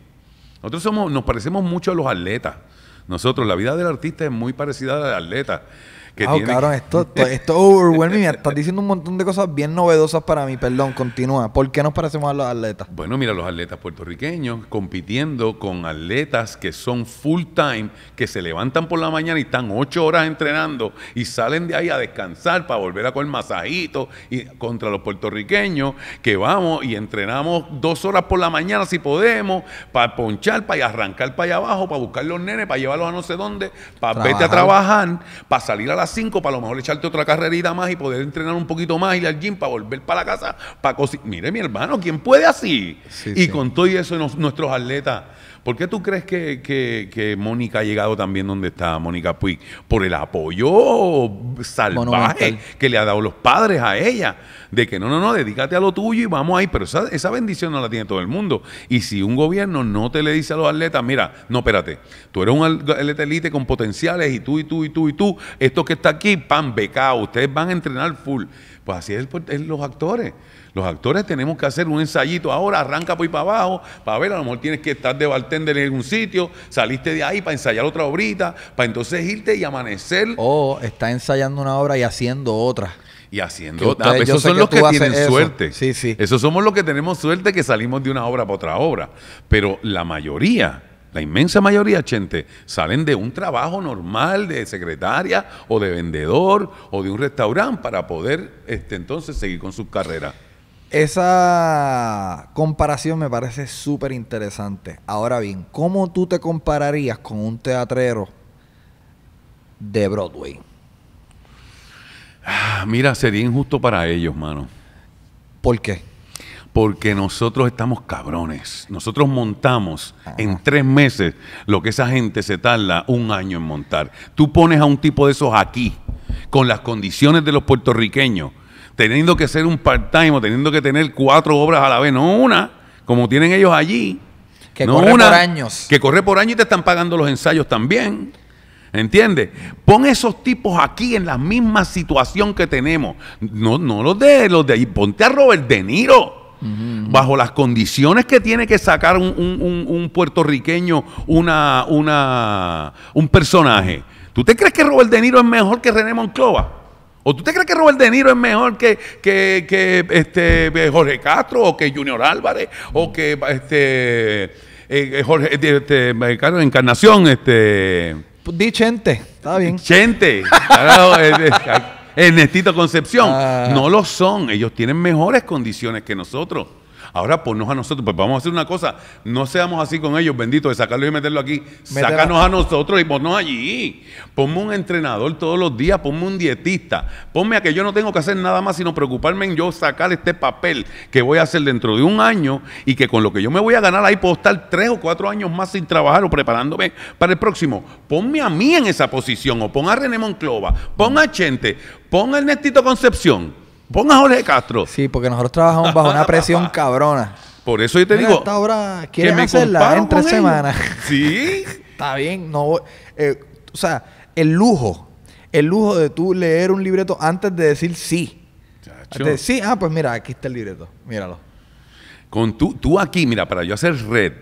Speaker 2: Nosotros somos, nos parecemos mucho a los atletas. Nosotros, la vida del artista es muy parecida a la del atleta que ah, oh, claro, esto,
Speaker 1: esto, esto overwhelming. Estás diciendo un montón de cosas bien novedosas para mí. Perdón, continúa. ¿Por qué nos parecemos a los atletas?
Speaker 2: Bueno, mira, los atletas puertorriqueños compitiendo con atletas que son full time, que se levantan por la mañana y están ocho horas entrenando y salen de ahí a descansar para volver a comer masajito y contra los puertorriqueños que vamos y entrenamos dos horas por la mañana si podemos para ponchar, para arrancar para allá abajo, para buscar los nenes, para llevarlos a no sé dónde, para vete a trabajar, para salir a la cinco 5 para lo mejor echarte otra carrerita más y poder entrenar un poquito más, y al gym para volver para la casa para cocinar. Mire, mi hermano, ¿quién puede así? y con todo eso, nuestros atletas ¿Por qué tú crees que, Mónica ha llegado también donde está Mónica Puig? Por el apoyo salvaje que le ha dado los padres a ella. De que no, no, no, dedícate a lo tuyo y vamos ahí. Pero esa, bendición no la tiene todo el mundo. Y si un gobierno no te le dice a los atletas, mira, no, espérate, tú eres un atleta elite con potenciales y tú y tú y tú y tú, esto que está aquí, pan, beca ustedes van a entrenar full. Pues así es los actores. Los actores tenemos que hacer un ensayito ahora, arranca por ahí para abajo, para ver, a lo mejor tienes que estar de bartender en algún sitio, saliste de ahí para ensayar otra obrita, para entonces irte y amanecer. O
Speaker 1: está ensayando una obra y haciendo otra
Speaker 2: y haciendo. otra. esos son los que tienen suerte. Sí, sí. Esos somos los que tenemos suerte que salimos de una obra para otra obra. Pero la mayoría, la inmensa mayoría, gente, salen de un trabajo normal de secretaria o de vendedor o de un restaurante para poder este, entonces seguir con sus carreras.
Speaker 1: Esa comparación me parece súper interesante. Ahora bien, ¿cómo tú te compararías con un teatrero
Speaker 2: de Broadway? Ah, mira, sería injusto para ellos, mano. ¿Por qué? Porque nosotros estamos cabrones. Nosotros montamos en tres meses lo que esa gente se tarda un año en montar. Tú pones a un tipo de esos aquí, con las condiciones de los puertorriqueños teniendo que ser un part-time o teniendo que tener cuatro obras a la vez, no una, como tienen ellos allí. Que corre por años. Que corre por años y te están pagando los ensayos también. ¿Entiendes? Pon esos tipos aquí en la misma situación que tenemos. No, no los de los de ahí. Ponte a Robert De Niro. Bajo las condiciones que tiene que sacar un, un, puertorriqueño una, una, un personaje. ¿Tú te crees que Robert De Niro es mejor que René Monclova? ¿O tú te crees que Robert De Niro es mejor que, que, este, Jorge Castro o que Junior Álvarez o que este, eh, eh, Jorge, eh, este, Carlos Encarnación? Este, Di Chente, está bien. Chente. Ernestito Concepción. Ah. No lo son. Ellos tienen mejores condiciones que nosotros. Ahora ponnos pues, a nosotros, pues vamos a hacer una cosa, no seamos así con ellos, bendito, de sacarlos y meterlo aquí, sácanos a nosotros y ponnos allí. Ponme un entrenador todos los días, ponme un dietista, ponme a que yo no tengo que hacer nada más sino preocuparme en yo sacar este papel que voy a hacer dentro de un año y que con lo que yo me voy a ganar ahí puedo estar tres o cuatro años más sin trabajar o preparándome para el próximo. Ponme a mí en esa posición o pon a René Monclova, pon a Chente, pon a Ernestito Concepción. Póngase a Castro. Sí, porque nosotros trabajamos bajo una presión cabrona. Por eso yo te digo. Esta obra que me hacerla en tres semanas.
Speaker 1: Sí. Está bien. No, eh, o sea, el lujo. El lujo de tú leer un libreto antes de decir sí. Antes de, sí, ah, pues mira, aquí está el libreto. Míralo.
Speaker 2: Con tú, tú aquí, mira, para yo hacer red,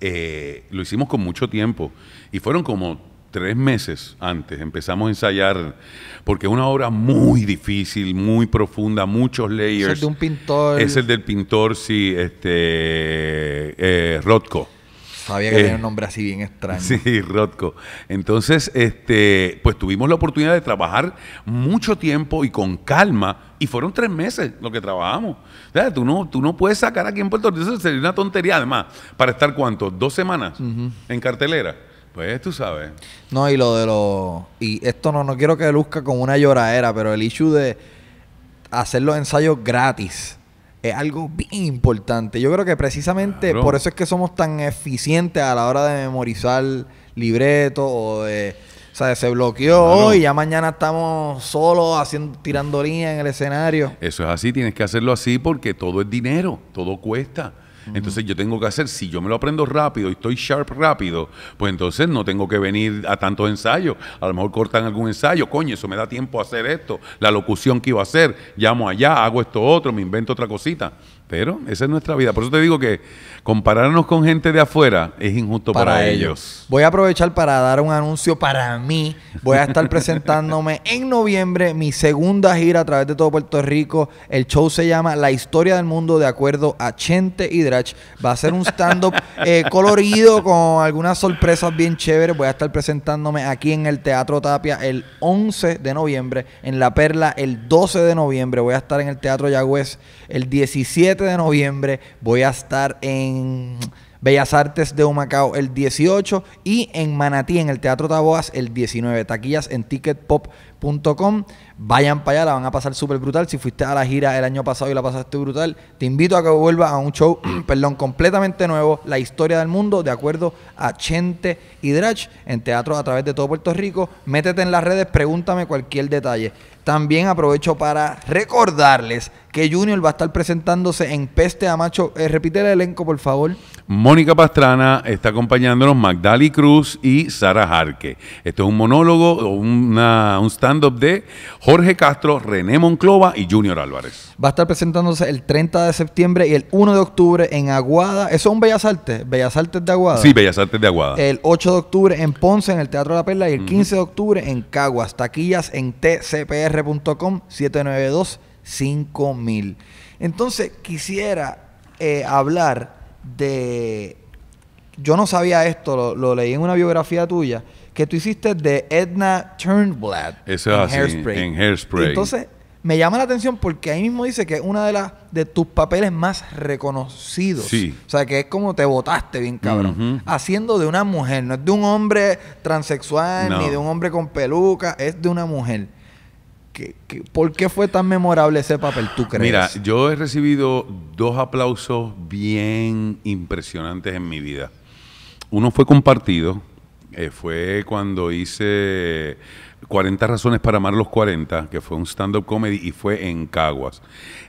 Speaker 2: eh, lo hicimos con mucho tiempo. Y fueron como tres meses antes empezamos a ensayar, porque es una obra muy difícil, muy profunda, muchos layers. Es el de un pintor. Es el del pintor, sí, este, eh, Sabía que eh, un nombre así bien extraño. Sí, Rothko. Entonces, este, pues tuvimos la oportunidad de trabajar mucho tiempo y con calma, y fueron tres meses lo que trabajamos. O sea, tú no, tú no puedes sacar aquí en Puerto Rico, eso sería una tontería. Además, para estar cuánto, dos semanas en cartelera. Pues tú sabes.
Speaker 1: No, y lo de los... Y esto no, no quiero que luzca como una lloradera, pero el issue de hacer los ensayos gratis es algo bien importante. Yo creo que precisamente por eso es que somos tan eficientes a la hora de memorizar libretos o de...
Speaker 2: O sea, se bloqueó hoy hoy,
Speaker 1: ya mañana estamos solos haciendo, tirando líneas en el escenario.
Speaker 2: Eso es así, tienes que hacerlo así porque todo es dinero, todo cuesta. Entonces yo tengo que hacer, si yo me lo aprendo rápido y estoy sharp rápido, pues entonces no tengo que venir a tantos ensayos. A lo mejor cortan algún ensayo, coño, eso me da tiempo a hacer esto, la locución que iba a hacer, llamo allá, hago esto otro, me invento otra cosita. Pero esa es nuestra vida. Por eso te digo que compararnos con gente de afuera es injusto para, ellos.
Speaker 1: Voy a aprovechar para dar un anuncio para mí. Voy a estar presentándome en noviembre mi segunda gira a través de todo Puerto Rico. El show se llama La Historia del Mundo de acuerdo a Chente y Drach. Va a ser un stand-up eh, colorido con algunas sorpresas bien chéveres. Voy a estar presentándome aquí en el Teatro Tapia el 11 de noviembre, en La Perla el 12 de noviembre. Voy a estar en el Teatro Yagüez el 17 de noviembre. Voy a estar en Bellas Artes de Humacao el 18 y en Manatí, en el Teatro Taboas, el 19. Taquillas en ticketpop.com. Vayan para allá, la van a pasar súper brutal. Si fuiste a la gira el año pasado y la pasaste brutal, te invito a que vuelvas a un show, perdón, completamente nuevo, La Historia del Mundo, de acuerdo a Chente y Drach, en teatro a través de todo Puerto Rico. Métete en las redes, pregúntame cualquier detalle. También aprovecho para recordarles que Junior va a estar presentándose en Peste a Macho. Eh, repite el elenco, por favor.
Speaker 2: Mónica Pastrana está acompañándonos, Magdali Cruz y Sara Jarque. Esto es un monólogo, una, un stand-up de Jorge Castro, René Monclova y Junior Álvarez.
Speaker 1: Va a estar presentándose el 30 de septiembre y el 1 de octubre en Aguada. Eso es un Bellas Artes, Bellas Artes de Aguada. Sí,
Speaker 2: Bellas Artes de Aguada. El
Speaker 1: 8 de octubre en Ponce, en el Teatro de la Perla, y el 15 de octubre en Caguas, taquillas en TCPR dos 792-5000. Entonces, quisiera eh, hablar de... Yo no sabía esto, lo, leí en una biografía tuya, que tú hiciste de Edna Turnblad en,
Speaker 2: Hairspray. Entonces,
Speaker 1: me llama la atención porque ahí mismo dice que es uno de las de tus papeles más reconocidos. O sea, que es como te votaste bien cabrón. Haciendo de una mujer, no es de un hombre transexual ni de un hombre con peluca, es de una mujer por qué fue tan memorable ese papel, tú crees? Mira,
Speaker 2: yo he recibido dos aplausos bien impresionantes en mi vida. Uno fue compartido, eh, fue cuando hice 40 razones para amar los 40, que fue un stand-up comedy y fue en Caguas.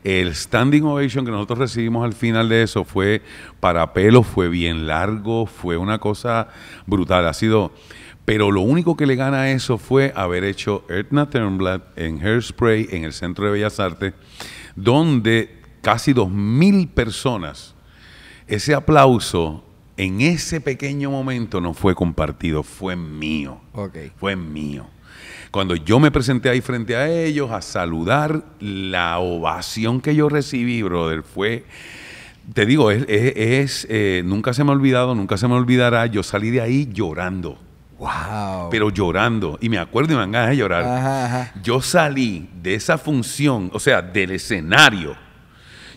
Speaker 2: El standing ovation que nosotros recibimos al final de eso fue para pelos, fue bien largo, fue una cosa brutal. Ha sido pero lo único que le gana a eso fue haber hecho Ertna Turnblad en Hairspray, en el Centro de Bellas Artes, donde casi 2.000 personas, ese aplauso en ese pequeño momento no fue compartido, fue mío. Fue mío. Cuando yo me presenté ahí frente a ellos a saludar, la ovación que yo recibí, brother, fue te digo, es, eh, nunca se me ha olvidado, nunca se me olvidará. Yo salí de ahí llorando.
Speaker 1: Wow.
Speaker 2: Pero llorando. Y me acuerdo y me dan a de
Speaker 1: llorar.
Speaker 2: Yo salí de esa función, o sea, del escenario.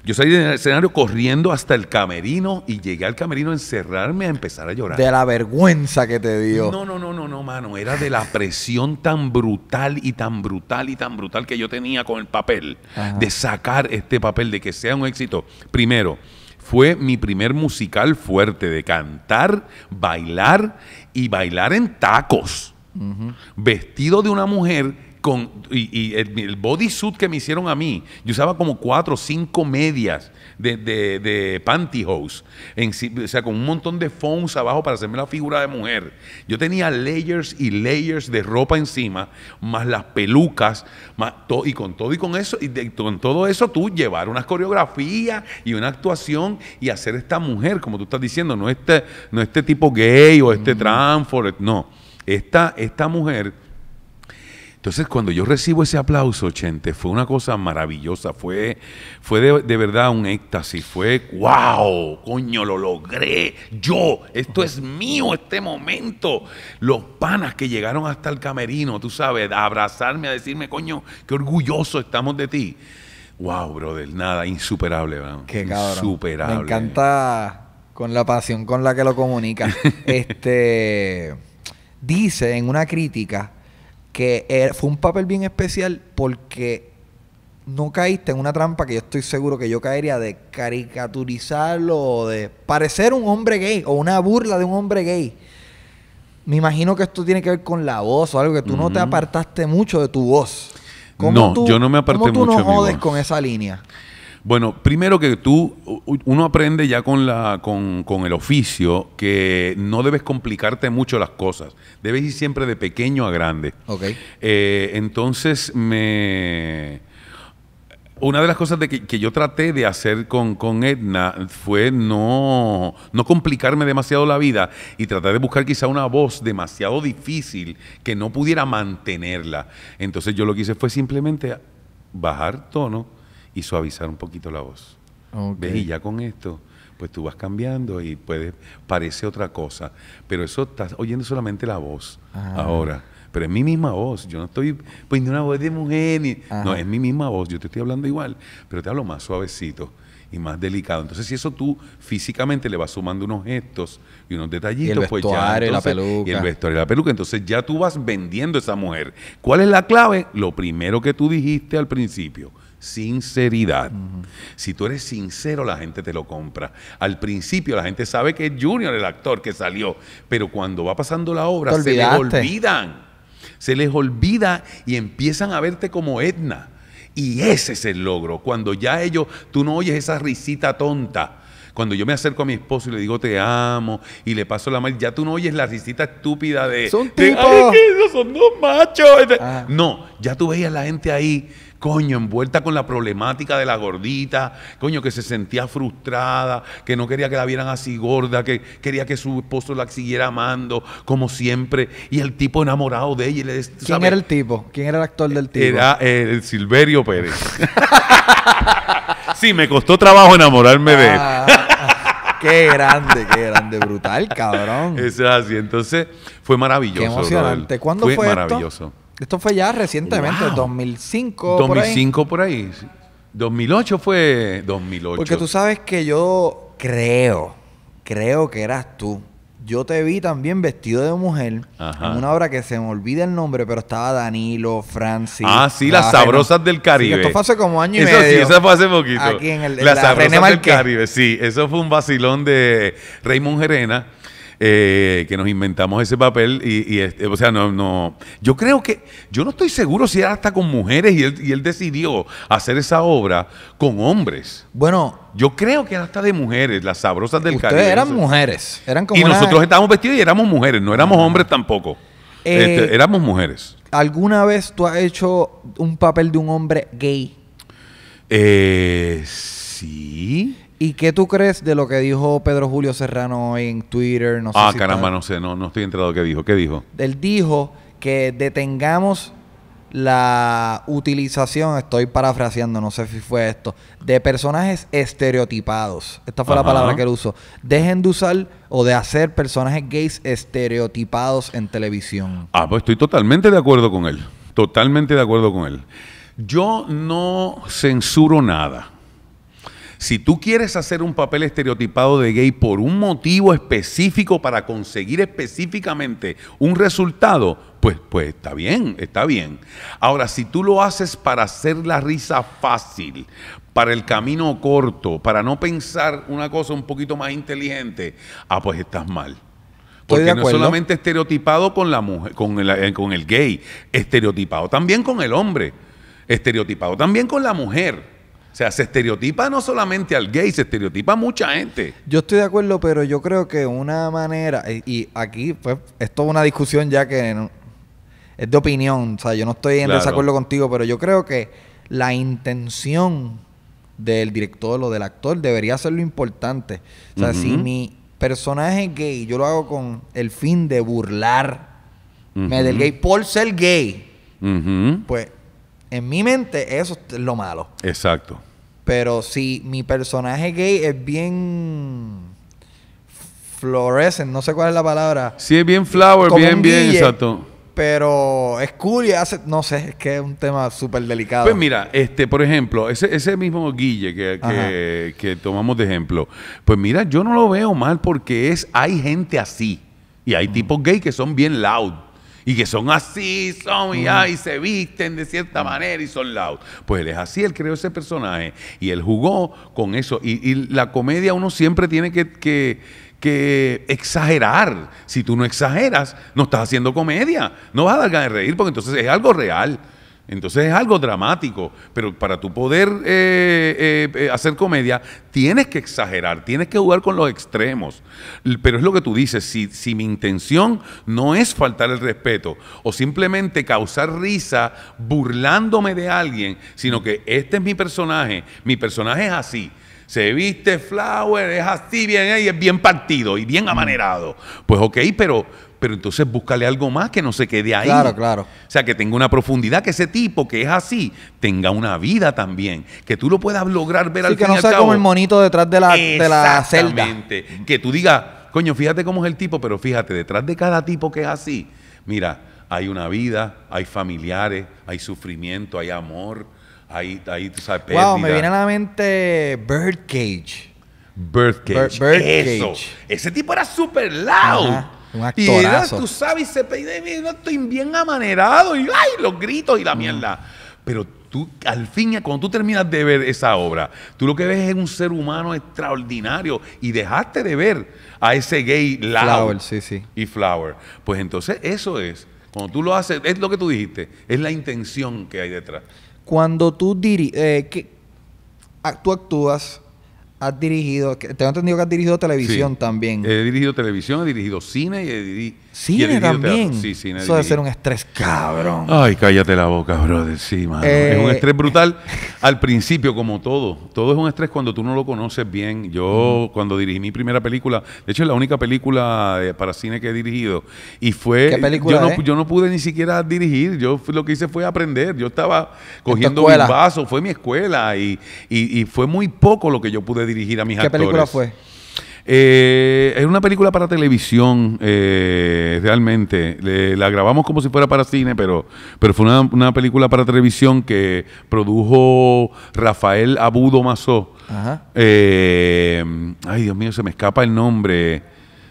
Speaker 2: Yo salí del escenario corriendo hasta el camerino y llegué al camerino a encerrarme a empezar a llorar. De la
Speaker 1: vergüenza que te dio. No, no,
Speaker 2: no, no, no, mano. Era de la presión tan brutal y tan brutal y tan brutal que yo tenía con el papel. De sacar este papel, de que sea un éxito. Primero, fue mi primer musical fuerte de cantar, bailar y bailar en tacos, vestido de una mujer con, y, el, el bodysuit que me hicieron a mí, yo usaba como cuatro o cinco medias de, de, de pantyhose, o sea, con un montón de phones abajo para hacerme la figura de mujer. Yo tenía layers y layers de ropa encima, más las pelucas, más y con todo y con eso, y con todo eso tú llevar unas coreografía y una actuación y hacer esta mujer, como tú estás diciendo, no este, no este tipo gay o este mm no. Esta, esta mujer entonces, cuando yo recibo ese aplauso, gente, fue una cosa maravillosa, fue, fue de, verdad un éxtasis, fue, wow, coño, lo logré, yo, esto es mío, este momento. Los panas que llegaron hasta el camerino, tú sabes, a abrazarme, a decirme, coño, qué orgulloso estamos de ti. Wow, brother, nada, insuperable, hermano. Qué cabrón. Me encanta con la
Speaker 1: pasión con la que lo comunica. este dice en una crítica que er, fue un papel bien especial porque no caíste en una trampa que yo estoy seguro que yo caería de caricaturizarlo o de parecer un hombre gay o una burla de un hombre gay. Me imagino que esto tiene que ver con la voz o algo que tú no te apartaste mucho de tu voz. no, yo no me aparté mucho. no con esa
Speaker 2: línea? Bueno, primero que tú, uno aprende ya con, la, con, el oficio que no debes complicarte mucho las cosas. Debes ir siempre de pequeño a grande. Ok. Eh, entonces, me... Una de las cosas que, yo traté de hacer con, Edna fue no, no complicarme demasiado la vida y tratar de buscar quizá una voz demasiado difícil que no pudiera mantenerla. Entonces yo lo que hice fue simplemente bajar tono y suavizar un poquito la voz. Okay. Y ya con esto, pues tú vas cambiando y puede, parece otra cosa. Pero eso estás oyendo solamente la voz ah. ahora. Pero es mi misma voz. Yo no estoy poniendo una voz de mujer. Ni, no, es mi misma voz. Yo te estoy hablando igual, pero te hablo más suavecito y más delicado. Entonces, si eso tú físicamente le vas sumando unos gestos y unos detallitos, el pues ya. Entonces, y la peluca. el vestuario y la peluca. Entonces, ya tú vas vendiendo esa mujer. ¿Cuál es la clave? Lo primero que tú dijiste al principio sinceridad. Si tú eres sincero, la gente te lo compra. Al principio la gente sabe que es Junior el actor que salió, pero cuando va pasando la obra se les olvidan. Se les olvida y empiezan a verte como Edna. Y ese es el logro. Cuando ya ellos, tú no oyes esa risita tonta. Cuando yo me acerco a mi esposo y le digo te amo y le paso la mano, ya tú no oyes la risita estúpida de. Son tipos. son dos machos. Ah. No, ya tú veías la gente ahí coño, envuelta con la problemática de la gordita, coño, que se sentía frustrada, que no quería que la vieran así gorda, que quería que su esposo la siguiera amando, como siempre, y el tipo enamorado de ella. ¿Quién era
Speaker 1: el tipo? ¿Quién era el
Speaker 2: actor del tipo? Era eh, el Silverio Pérez. sí, me costó trabajo enamorarme de él. Ah, ah, qué grande, qué grande, brutal, cabrón. Eso es así. Entonces, fue maravilloso. Qué emocionante. ¿Cuándo fue, fue maravilloso.
Speaker 1: Esto fue ya recientemente, 2005. 2005
Speaker 2: por ahí. por ahí. 2008 fue 2008. Porque tú
Speaker 1: sabes que yo
Speaker 2: creo, creo
Speaker 1: que eras tú. Yo te vi también vestido de mujer en una obra que se me olvida el nombre, pero estaba Danilo, Francis. Ah, sí, Las Sabrosas del Caribe. esto fue hace como año y eso Sí, eso fue hace poquito. Las Sabrosas del Caribe,
Speaker 2: sí. Eso fue un vacilón de Raymond Jerena. Eh, que nos inventamos ese papel y, este, o sea, no, no, yo creo que, yo no estoy seguro si era hasta con mujeres y él, decidió hacer esa obra con hombres. Bueno, yo creo que era hasta de mujeres, las sabrosas del Ustedes eran mujeres, eran como Y nosotros estábamos vestidos y éramos mujeres, no éramos hombres tampoco. Eh, este, éramos mujeres.
Speaker 1: ¿Alguna vez tú has hecho un papel de un hombre gay? Eh, sí.
Speaker 2: ¿Y qué tú crees de
Speaker 1: lo que dijo Pedro Julio Serrano hoy en Twitter? No sé ah, caramba,
Speaker 2: no sé, no, estoy enterado qué dijo. ¿Qué dijo?
Speaker 1: Él dijo que detengamos la utilización, estoy parafraseando, no sé si fue esto, de personajes estereotipados. Esta fue la palabra que él usó. Dejen de usar o de hacer personajes gays estereotipados en televisión.
Speaker 2: Ah, pues estoy totalmente de acuerdo con él. Totalmente de acuerdo con él. Yo no censuro nada. Si tú quieres hacer un papel estereotipado de gay por un motivo específico para conseguir específicamente un resultado, pues, pues está bien, está bien. Ahora, si tú lo haces para hacer la risa fácil, para el camino corto, para no pensar una cosa un poquito más inteligente, ah, pues estás mal.
Speaker 1: Porque no solamente
Speaker 2: estereotipado con la mujer, con el, eh, con el gay, estereotipado también con el hombre, estereotipado también con la mujer. O sea, se estereotipa no solamente al gay, se estereotipa a mucha gente.
Speaker 1: Yo estoy de acuerdo, pero yo creo que una manera, y, aquí pues, es toda una discusión ya que es de opinión, o sea, yo no estoy en desacuerdo contigo, pero yo creo que la intención del director o del actor debería ser lo importante. O sea, si mi personaje es gay, yo lo hago con el fin de burlar del gay por ser gay, pues en mi mente, eso es lo malo. Exacto. Pero si mi personaje gay es bien florecen, no sé cuál es la palabra.
Speaker 2: Sí, es bien flower, bien, bien, exacto.
Speaker 1: Pero es cool y hace, no sé, es que es un tema súper delicado. Pues
Speaker 2: mira, este, por ejemplo, ese, ese mismo Guille que, tomamos de ejemplo, pues mira, yo no lo veo mal porque es, hay gente así. Y hay mm. tipos gay que son bien loud y que son así, son y, mm. se visten de cierta manera y son loud. Pues él es así, él creó ese personaje y él jugó con eso. Y, la comedia uno siempre tiene que, que, exagerar. Si tú no exageras, no estás haciendo comedia. No vas a dar ganas de reír porque entonces es algo real. Entonces es algo dramático, pero para tu poder eh, eh, eh, hacer comedia tienes que exagerar, tienes que jugar con los extremos. Pero es lo que tú dices, si, mi intención no es faltar el respeto o simplemente causar risa burlándome de alguien, sino que este es mi personaje, mi personaje es así se viste flower, es así, bien, es bien partido y bien amanerado. Pues ok, pero, pero entonces búscale algo más que no se quede ahí. Claro, claro. O sea, que tenga una profundidad, que ese tipo que es así tenga una vida también, que tú lo puedas lograr ver al que no sea como el
Speaker 1: monito detrás de la, de la celda.
Speaker 2: Que tú digas, coño, fíjate cómo es el tipo, pero fíjate, detrás de cada tipo que es así, mira, hay una vida, hay familiares, hay sufrimiento, hay amor, hay, hay tú sabes, pérdida. Wow, me viene
Speaker 1: a la mente Birdcage. Birdcage. Eso.
Speaker 2: Ese tipo era súper loud. Un actorazo. Y tú sabes, se no estoy bien amanerado y ay, los gritos y la mm. mierda. Pero tú, al fin, cuando tú terminas de ver esa obra, tú lo que ves es un ser humano extraordinario y dejaste de ver a ese gay loud sí, sí. y Flower. Pues entonces eso es. Cuando tú lo haces, es lo que tú dijiste, es la intención que hay detrás.
Speaker 1: Cuando tú diri eh, que, tú actúas has dirigido, tengo entendido que has dirigido televisión también.
Speaker 2: He dirigido televisión, he dirigido cine y he dirigido Cine también. Eso debe ser un estrés cabrón. Ay, cállate la boca, brother. Sí, mano. es un eh. estrés brutal al principio, como todo. Todo es un estrés cuando tú no lo conoces bien. Yo, cuando dirigí mi primera película, de hecho, es la única película eh, para cine que he dirigido. Y fue. ¿Qué película? Yo, no, yo no pude ni siquiera dirigir. Yo lo que hice fue aprender. Yo estaba cogiendo un vaso. Fue mi escuela. Y, y, fue muy poco lo que yo pude dirigir a mis actores. ¿Qué película fue? Eh, es una película para televisión, eh, realmente. la grabamos como si fuera para cine, pero, pero fue una, película para televisión que produjo Rafael Abudo Mazó. Eh, ay, Dios mío, se me escapa el nombre.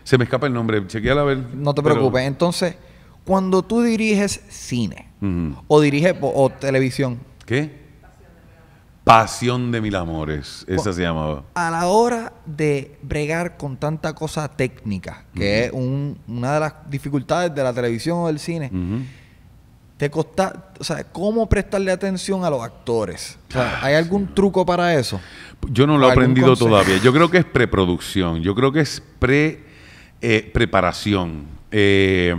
Speaker 2: Se me escapa el nombre. Chequeala a ver. No te preocupes.
Speaker 1: Entonces, cuando tú diriges cine o diriges o televisión,
Speaker 2: ¿qué? Pasión de mil amores, esa se llamaba.
Speaker 1: A la hora de bregar con tanta cosa técnica, que es una de las dificultades de la televisión o del cine, te o sea, ¿cómo prestarle atención a los actores? Ah, ¿Hay algún truco para eso?
Speaker 2: Yo no lo he aprendido todavía. Yo creo que es preproducción, yo creo que es pre eh, preparación. Eh,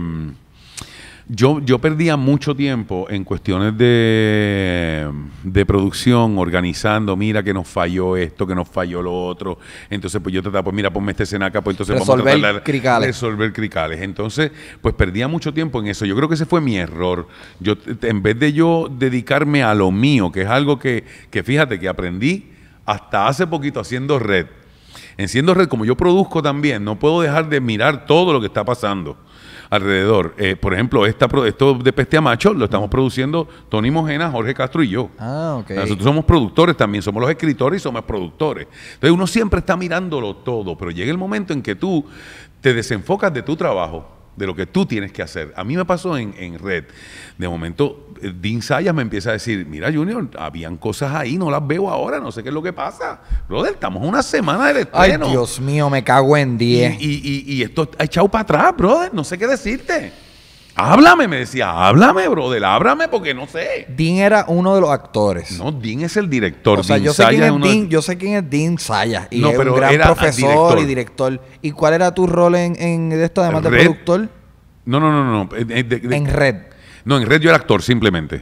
Speaker 2: yo, yo perdía mucho tiempo en cuestiones de, producción, organizando, mira que nos falló esto, que nos falló lo otro. Entonces, pues yo trataba, pues mira, ponme este escena acá, pues entonces vamos a tratar resolver cricales. Entonces, pues perdía mucho tiempo en eso. Yo creo que ese fue mi error. Yo, en vez de yo dedicarme a lo mío, que es algo que, que fíjate, que aprendí hasta hace poquito haciendo red. Enciendo red, como yo produzco también, no puedo dejar de mirar todo lo que está pasando alrededor. Eh, por ejemplo, esta, esto de Peste a Macho lo estamos produciendo Tony Mojena, Jorge Castro y yo.
Speaker 1: Ah, ok Nosotros
Speaker 2: somos productores también, somos los escritores y somos productores. Entonces uno siempre está mirándolo todo, pero llega el momento en que tú te desenfocas de tu trabajo, de lo que tú tienes que hacer. A mí me pasó en, en red. De momento Dean Sayas me empieza a decir, mira Junior, habían cosas ahí, no las veo ahora, no sé qué es lo que pasa. Brother, estamos una semana de estreno. Ay, Dios mío, me cago en 10. Y, esto ha echado para atrás, brother, no sé qué decirte. Háblame, me decía, háblame, brother, háblame porque no sé. Dean era uno de los actores. No, Dean es el director. O sea, yo, sé quién es Dean,
Speaker 1: yo sé quién es Dean Sayas. Y es un gran profesor y director. ¿Y cuál era tu rol en, esto además de productor?
Speaker 2: No, no, no, no. Eh, eh, en red. No, en red yo era actor simplemente.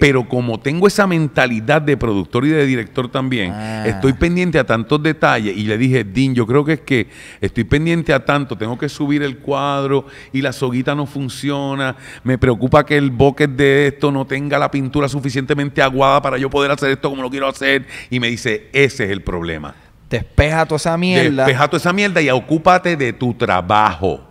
Speaker 2: Pero como tengo esa mentalidad de productor y de director también, ah. estoy pendiente a tantos detalles y le dije, Dean, yo creo que es que estoy pendiente a tanto, tengo que subir el cuadro y la soguita no funciona, me preocupa que el bucket de esto no tenga la pintura suficientemente aguada para yo poder hacer esto como lo quiero hacer. Y me dice, ese es el problema.
Speaker 1: Despeja toda esa mierda. Despeja toda
Speaker 2: esa mierda y ocúpate de tu trabajo.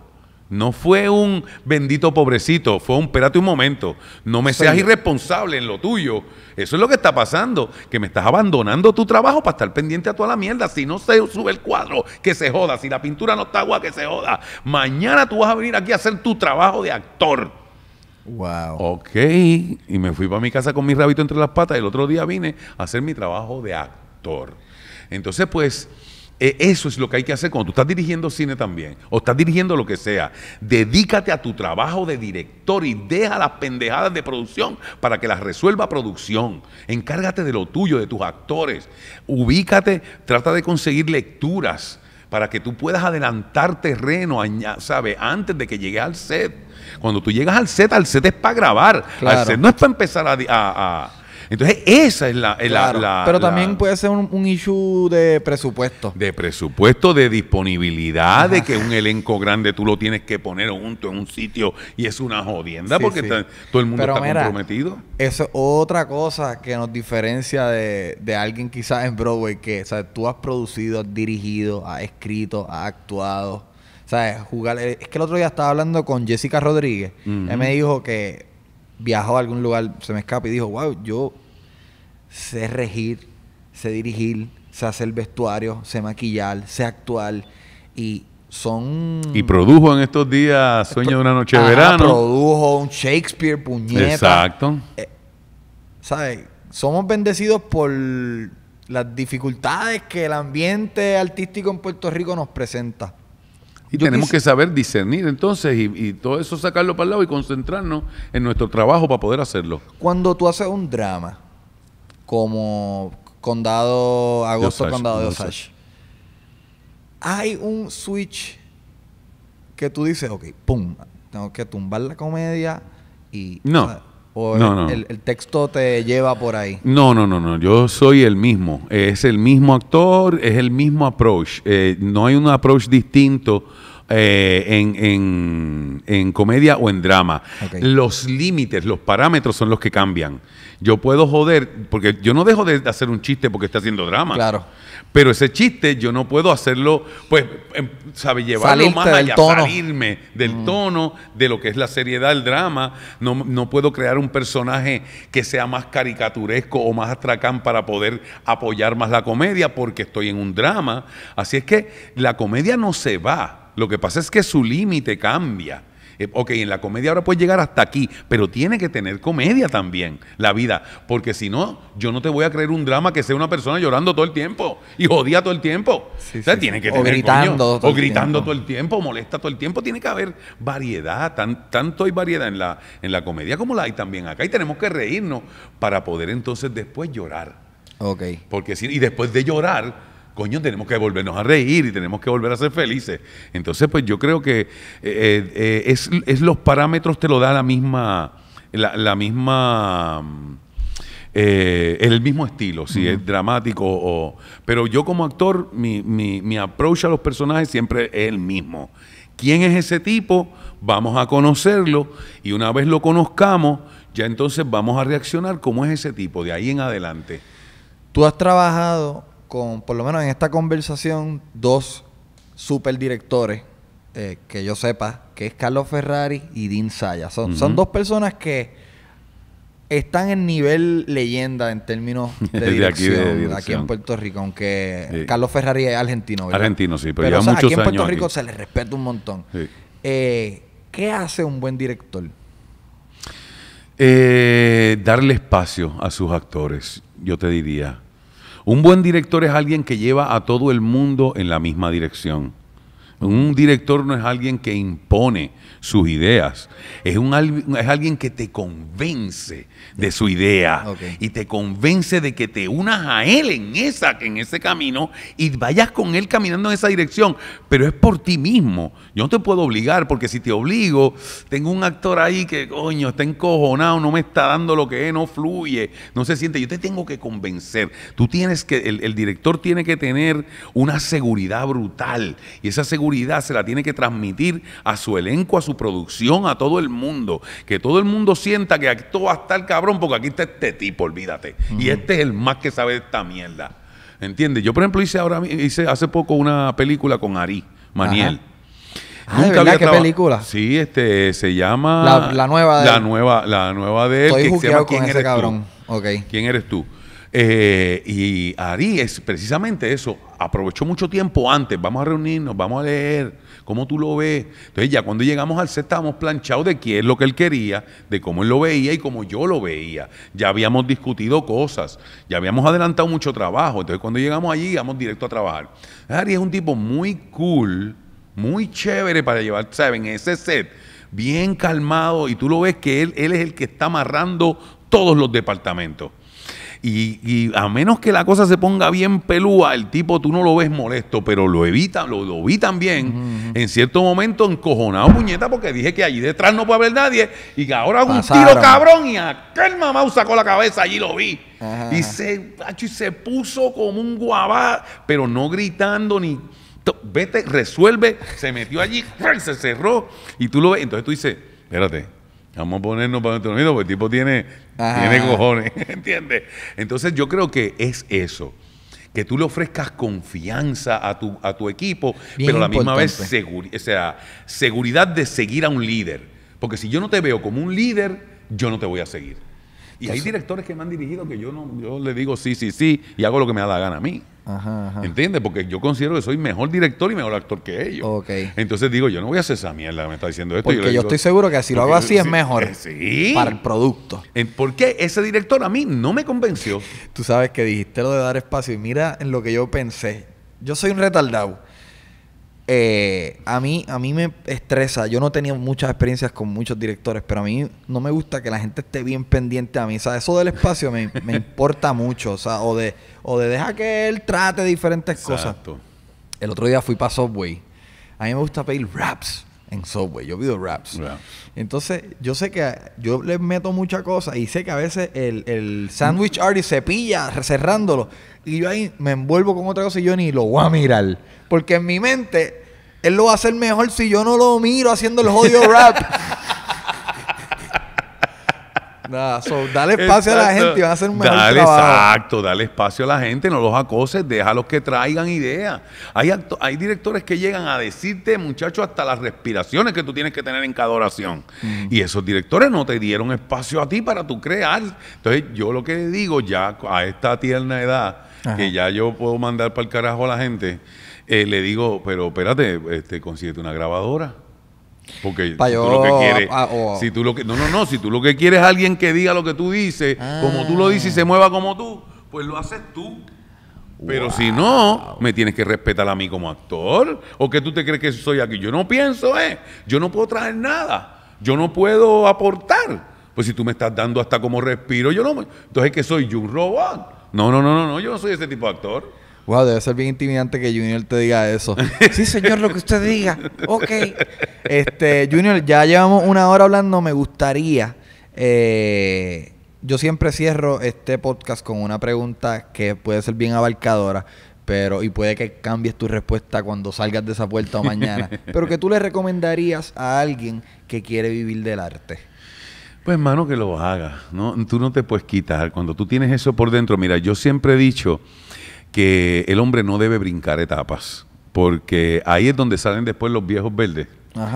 Speaker 2: No fue un bendito pobrecito, fue un espérate un momento, no me seas irresponsable en lo tuyo. Eso es lo que está pasando, que me estás abandonando tu trabajo para estar pendiente a toda la mierda. Si no se sube el cuadro, que se joda. Si la pintura no está agua, que se joda. Mañana tú vas a venir aquí a hacer tu trabajo de actor. Wow. Ok, y me fui para mi casa con mi rabito entre las patas. El otro día vine a hacer mi trabajo de actor. Entonces, pues eh, eso es lo que hay que hacer cuando tú estás dirigiendo cine también, o estás dirigiendo lo que sea. Dedícate a tu trabajo de director y deja las pendejadas de producción para que las resuelva producción. Encárgate de lo tuyo, de tus actores. Ubícate, trata de conseguir lecturas para que tú puedas adelantar terreno, sabe Antes de que llegues al set. Cuando tú llegas al set, al set es para grabar. Al set no es para empezar a entonces, esa es la... pero también
Speaker 1: puede ser un, issue de presupuesto.
Speaker 2: De presupuesto, de disponibilidad, de que un elenco grande tú lo tienes que poner junto en un sitio y es una jodienda porque todo el mundo está comprometido.
Speaker 1: es otra cosa que nos diferencia de, alguien quizás en Broadway que, o sea, tú has producido, has dirigido, has escrito, has actuado. ¿Sabes? Jugar. Es que el otro día estaba hablando con Jessica Rodríguez. Él me dijo que viajó a algún lugar, se me escapa y dijo, wow, yo sé regir, sé dirigir, sé hacer vestuario, sé maquillar, sé actuar y son...
Speaker 2: Y produjo en estos días Sueño de una noche de verano.
Speaker 1: Produjo un Shakespeare, puñeta. Exacto. Eh, ¿Sabes? Somos bendecidos por las dificultades que el ambiente artístico en Puerto Rico nos presenta.
Speaker 2: Y tenemos que saber discernir entonces y, todo eso sacarlo para el lado y concentrarnos en nuestro trabajo para poder hacerlo.
Speaker 1: Cuando tú haces un drama, como Condado Agosto, Condado de Osage, hay un switch que tú dices, ok, pum, tengo que tumbar la comedia y... No. ¿O el, El, texto te lleva por ahí?
Speaker 2: No, no, no, no. Yo soy el mismo. Es el mismo actor, es el mismo approach. Eh, no hay un approach distinto eh, en, en, en, comedia o en drama. Los límites, los parámetros son los que cambian. Yo puedo joder, porque yo no dejo de hacer un chiste porque está haciendo drama. Claro. Pero ese chiste yo no puedo hacerlo, pues, em, sabe, llevarlo más allá, tono. salirme del mm. tono, de lo que es la seriedad del drama. No, no puedo crear un personaje que sea más caricaturesco o más atracán para poder apoyar más la comedia porque estoy en un drama. Así es que la comedia no se va lo que pasa es que su límite cambia. Eh, ok, en la comedia ahora puedes llegar hasta aquí, pero tiene que tener comedia también la vida, porque si no, yo no te voy a creer un drama que sea una persona llorando todo el tiempo y jodida todo el tiempo. o sea, tiene que tener, o gritando, todo, el tiempo, molesta todo el tiempo. Tiene que haber variedad, tanto hay variedad en la, en la comedia como la hay también acá, y tenemos que reírnos para poder entonces después llorar. Ok. Porque si, y después de llorar, coño, tenemos que volvernos a reír y tenemos que volver a ser felices. Entonces, pues yo creo que eh, eh, eh, es, los parámetros te lo da la misma, la, misma, mm, el mismo estilo, si es dramático o... Pero yo como actor, mi, mi, mi approach a los personajes siempre es el mismo. ¿Quién es ese tipo? Vamos a conocerlo y una vez lo conozcamos, ya entonces vamos a reaccionar cómo es ese tipo, de ahí en adelante. Tú has trabajado
Speaker 1: con, por lo menos en esta conversación, dos super directores eh, que yo sepa, que es Carlos Ferrari y Dean Saya. Son, son dos personas que están en nivel leyenda en términos de, dirección, aquí en Puerto Rico, aunque Carlos Ferrari es argentino. Argentino, sí, pero, aquí en Puerto Rico se le respeta un montón. Eh, ¿Qué hace un buen director?
Speaker 2: Eh, darle espacio a sus actores, yo te diría. Un buen director es alguien que lleva a todo el mundo en la misma dirección. Un director no es alguien que impone sus ideas, es, un, es alguien que te convence de su idea y te convence de que te unas a él en, esa, en ese camino y vayas con él caminando en esa dirección, pero es por ti mismo. Yo no te puedo obligar porque si te obligo, tengo un actor ahí que, coño, está encojonado, no me está dando lo que es, no fluye, no se siente. Yo te tengo que convencer. Tú tienes que, el, el director tiene que tener una seguridad brutal y esa seguridad se la tiene que transmitir a su elenco, a su producción, a todo el mundo. Que todo el mundo sienta que actúa hasta el cabrón porque aquí está este tipo, olvídate. Y este es el más que sabe de esta mierda. ¿Entiendes? Yo, por ejemplo, hice ahora hice hace poco una película con Ari Maniel. Ah, ¿Qué película? Sí, este, se llama... La, nueva de... La nueva, la nueva de ¿Quién ese cabrón. ok ¿Quién eres tú? Eh, y Ari es precisamente eso, aprovechó mucho tiempo antes, vamos a reunirnos, vamos a leer, cómo tú lo ves. Entonces ya cuando llegamos al set estábamos planchados de qué es lo que él quería, de cómo él lo veía y cómo yo lo veía. Ya habíamos discutido cosas, ya habíamos adelantado mucho trabajo. Entonces cuando llegamos allí, íbamos directo a trabajar. Ari es un tipo muy cool, muy chévere para llevar, ¿saben? Ese set, bien calmado y tú lo ves que él, él es el que está amarrando todos los departamentos. Y, a menos que la cosa se ponga bien pelúa, el tipo tú no lo ves molesto, pero lo evita, lo, vi también en cierto momento encojonado, puñeta, porque dije que allí detrás no puede haber nadie y que ahora un tiro cabrón y aquel mamá sacó la cabeza, allí lo vi. Y se, y se puso como un guabá, pero no gritando ni. Vete, resuelve, se metió allí, se cerró y tú lo ves. Entonces tú dices, espérate, Vamos a ponernos para nuestro porque el tipo tiene, tiene cojones, ¿entiendes? Entonces yo creo que es eso, que tú le ofrezcas confianza a tu, a tu equipo, pero a la misma vez sea, seguridad de seguir a un líder. Porque si yo no te veo como un líder, yo no te voy a seguir. Y hay directores que me han dirigido que yo no, le digo sí, sí, sí, y hago lo que me da la gana a mí. Ajá, ajá. ¿Entiendes? Porque yo considero que soy mejor director y mejor actor que ellos. Okay. Entonces digo, yo no voy a hacer esa mierda que me está diciendo esto. Porque yo, estoy seguro que si lo hago así es mejor eh, para el producto. ¿Por qué? ese director a mí no me convenció. Tú sabes que dijiste lo de dar espacio y
Speaker 1: mira en lo que yo pensé. Yo soy un retardado eh, a, mí, a mí me estresa. Yo no tenía muchas experiencias con muchos directores, pero a mí no me gusta que la gente esté bien pendiente a mí. O sea, eso del espacio me, importa mucho. O sea, o de, o de deja que él trate diferentes Exacto. cosas. El otro día fui para Subway. A mí me gusta pedir raps en software yo vivo raps Entonces, yo sé que yo le meto mucha cosa y sé que a veces el, el sandwich artist se pilla cerrándolo y yo ahí me envuelvo con otra cosa y yo ni lo voy a mirar. Porque en mi mente, él lo va a hacer mejor si yo no lo miro haciendo el jodido rap dale espacio a la gente va a hacer un mejor Exacto,
Speaker 2: dale espacio a la gente, no los acoses, deja los que traigan ideas. Hay, hay directores que llegan a decirte, muchacho hasta las respiraciones que tú tienes que tener en cada oración. Y esos directores no te dieron espacio a ti para tu crear. Entonces, yo lo que digo ya a esta tierna edad, que ya yo puedo mandar para el carajo a la gente, eh, le digo, pero espérate, este, consíguete una grabadora. Porque tú lo que quieres, si tú lo que, no, no, no, si tú lo que quieres es alguien que diga lo que tú dices, como tú lo dices y se ah. mueva como tú, pues lo haces tú. Pero si no, me tienes que respetar a mí como actor. ¿O que tú te crees que soy aquí? Yo no pienso, ¿eh? Yo no puedo traer nada. Yo no puedo aportar. Pues si tú me estás dando hasta como respiro, yo no. Entonces, que soy yo un robot? No, no, no, no, no. Yo no soy ese tipo de actor.
Speaker 1: Wow, debe ser bien intimidante que Junior te diga eso.
Speaker 2: sí, señor, lo que usted diga. Ok.
Speaker 1: Este, Junior, ya llevamos una hora hablando. Me gustaría. Eh, yo siempre cierro este podcast con una pregunta que puede ser bien abarcadora pero y puede que cambies tu respuesta cuando salgas de esa puerta o mañana, pero que tú le recomendarías a alguien que quiere vivir del arte.
Speaker 2: Pues hermano, que lo haga, ¿no? Tú no te puedes quitar. Cuando tú tienes eso por dentro, mira, yo siempre he dicho que el hombre no debe brincar etapas, porque ahí es donde salen después los viejos verdes.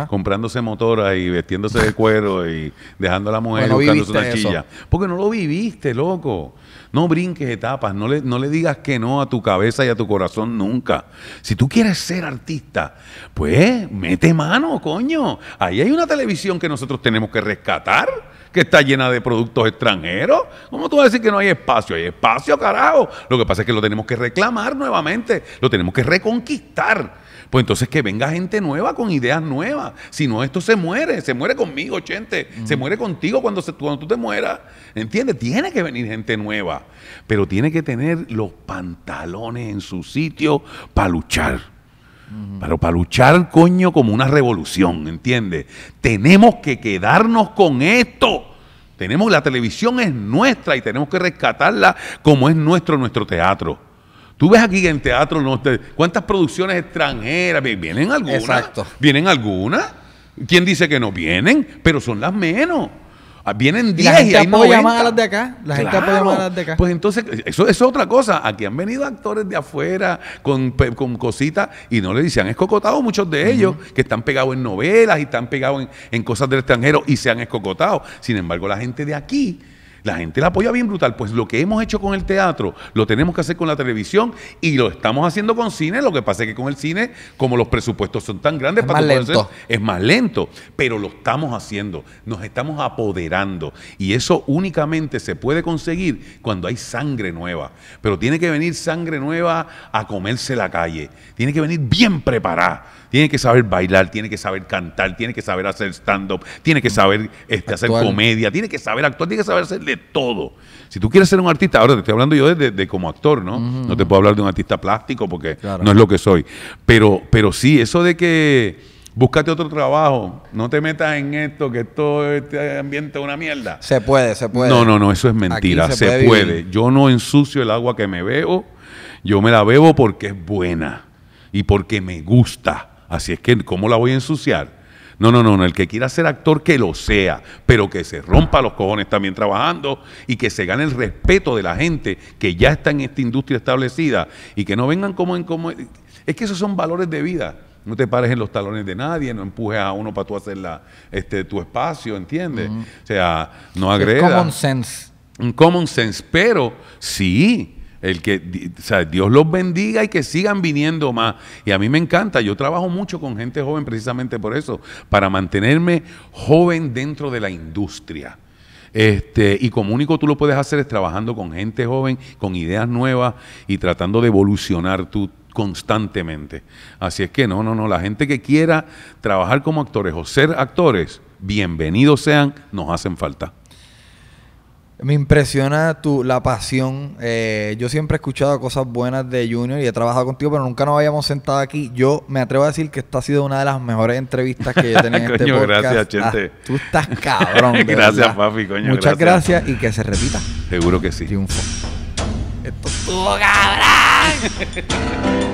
Speaker 2: comprándose motora y vestiéndose de cuero y dejando a la mujer buscándose una Porque no lo viviste, loco. No brinques etapas, no le, no le digas que no a tu cabeza y a tu corazón nunca. Si tú quieres ser artista, pues mete mano, coño. Ahí hay una televisión que nosotros tenemos que rescatar que está llena de productos extranjeros. ¿Cómo tú vas a decir que no hay espacio? Hay espacio, carajo. Lo que pasa es que lo tenemos que reclamar nuevamente, lo tenemos que reconquistar. Pues entonces que venga gente nueva con ideas nuevas. Si no, esto se muere, se muere conmigo, gente, se mm. muere contigo cuando, cuando tú te mueras. ¿Entiendes? Tiene que venir gente nueva, pero tiene que tener los pantalones en su sitio para luchar. Pero para luchar, coño, como una revolución, ¿entiendes? Tenemos que quedarnos con esto. Tenemos, la televisión es nuestra y tenemos que rescatarla como es nuestro, nuestro teatro. Tú ves aquí en teatro, no, ¿cuántas producciones extranjeras? ¿Vienen algunas? ¿Vienen algunas? ¿Quién dice que no vienen? Pero son las menos. Ah, vienen 10 y, la gente a las de acá. La gente claro. a las de acá. Pues entonces, eso, es otra cosa. Aquí han venido actores de afuera con, con cositas y no le dicen, escocotado muchos de ellos que están pegados en novelas y están pegados en, en cosas del extranjero y se han escocotado. Sin embargo, la gente de aquí la gente la apoya bien brutal. Pues lo que hemos hecho con el teatro, lo tenemos que hacer con la televisión y lo estamos haciendo con cine. Lo que pasa es que con el cine, como los presupuestos son tan grandes, es para es más lento. Pero lo estamos haciendo, nos estamos apoderando. Y eso únicamente se puede conseguir cuando hay sangre nueva. Pero tiene que venir sangre nueva a comerse la calle. Tiene que venir bien preparada tiene que saber bailar, tiene que saber cantar, tiene que saber hacer stand-up, tiene que saber este, hacer comedia, tiene que saber actuar, tiene que saber hacer de todo. Si tú quieres ser un artista, ahora te estoy hablando yo de, como actor, ¿no? No te puedo hablar de un artista plástico porque no es lo que soy. Pero, pero sí, eso de que búscate otro trabajo, no te metas en esto, que todo este ambiente es una mierda. Se puede, se puede. No, no, no, eso es mentira, se, puede. Yo no ensucio el agua que me bebo, yo me la bebo porque es buena y porque me gusta. Así es que, ¿cómo la voy a ensuciar? No, no, no, el que quiera ser actor que lo sea, pero que se rompa los cojones también trabajando y que se gane el respeto de la gente que ya está en esta industria establecida y que no vengan como en como es que esos son valores de vida. No te pares en los talones de nadie, no empujes a uno para tú hacer este, tu espacio, ¿entiendes? O sea, no Un common sense. Un common sense, pero sí, el que, Dios los bendiga y que sigan viniendo más. Y a mí me encanta, yo trabajo mucho con gente joven precisamente por eso, para mantenerme joven dentro de la industria. Este, y como único tú lo puedes hacer es trabajando con gente joven, con ideas nuevas y tratando de evolucionar tú constantemente. Así es que no, no, no, la gente que quiera trabajar como actores o ser actores, bienvenidos sean, nos hacen falta.
Speaker 1: Me impresiona tu, la pasión. Eh, yo siempre he escuchado cosas buenas de Junior y he trabajado contigo, pero nunca nos habíamos sentado aquí. Yo me atrevo a decir que esta ha sido una de las mejores entrevistas que yo he tenido en este coño, gracias, ah, Chente. tú estás cabrón. gracias, papi, coño. Muchas gracias. y que se repita.
Speaker 2: Seguro que sí. Triunfo.
Speaker 1: Esto estuvo
Speaker 2: cabrón.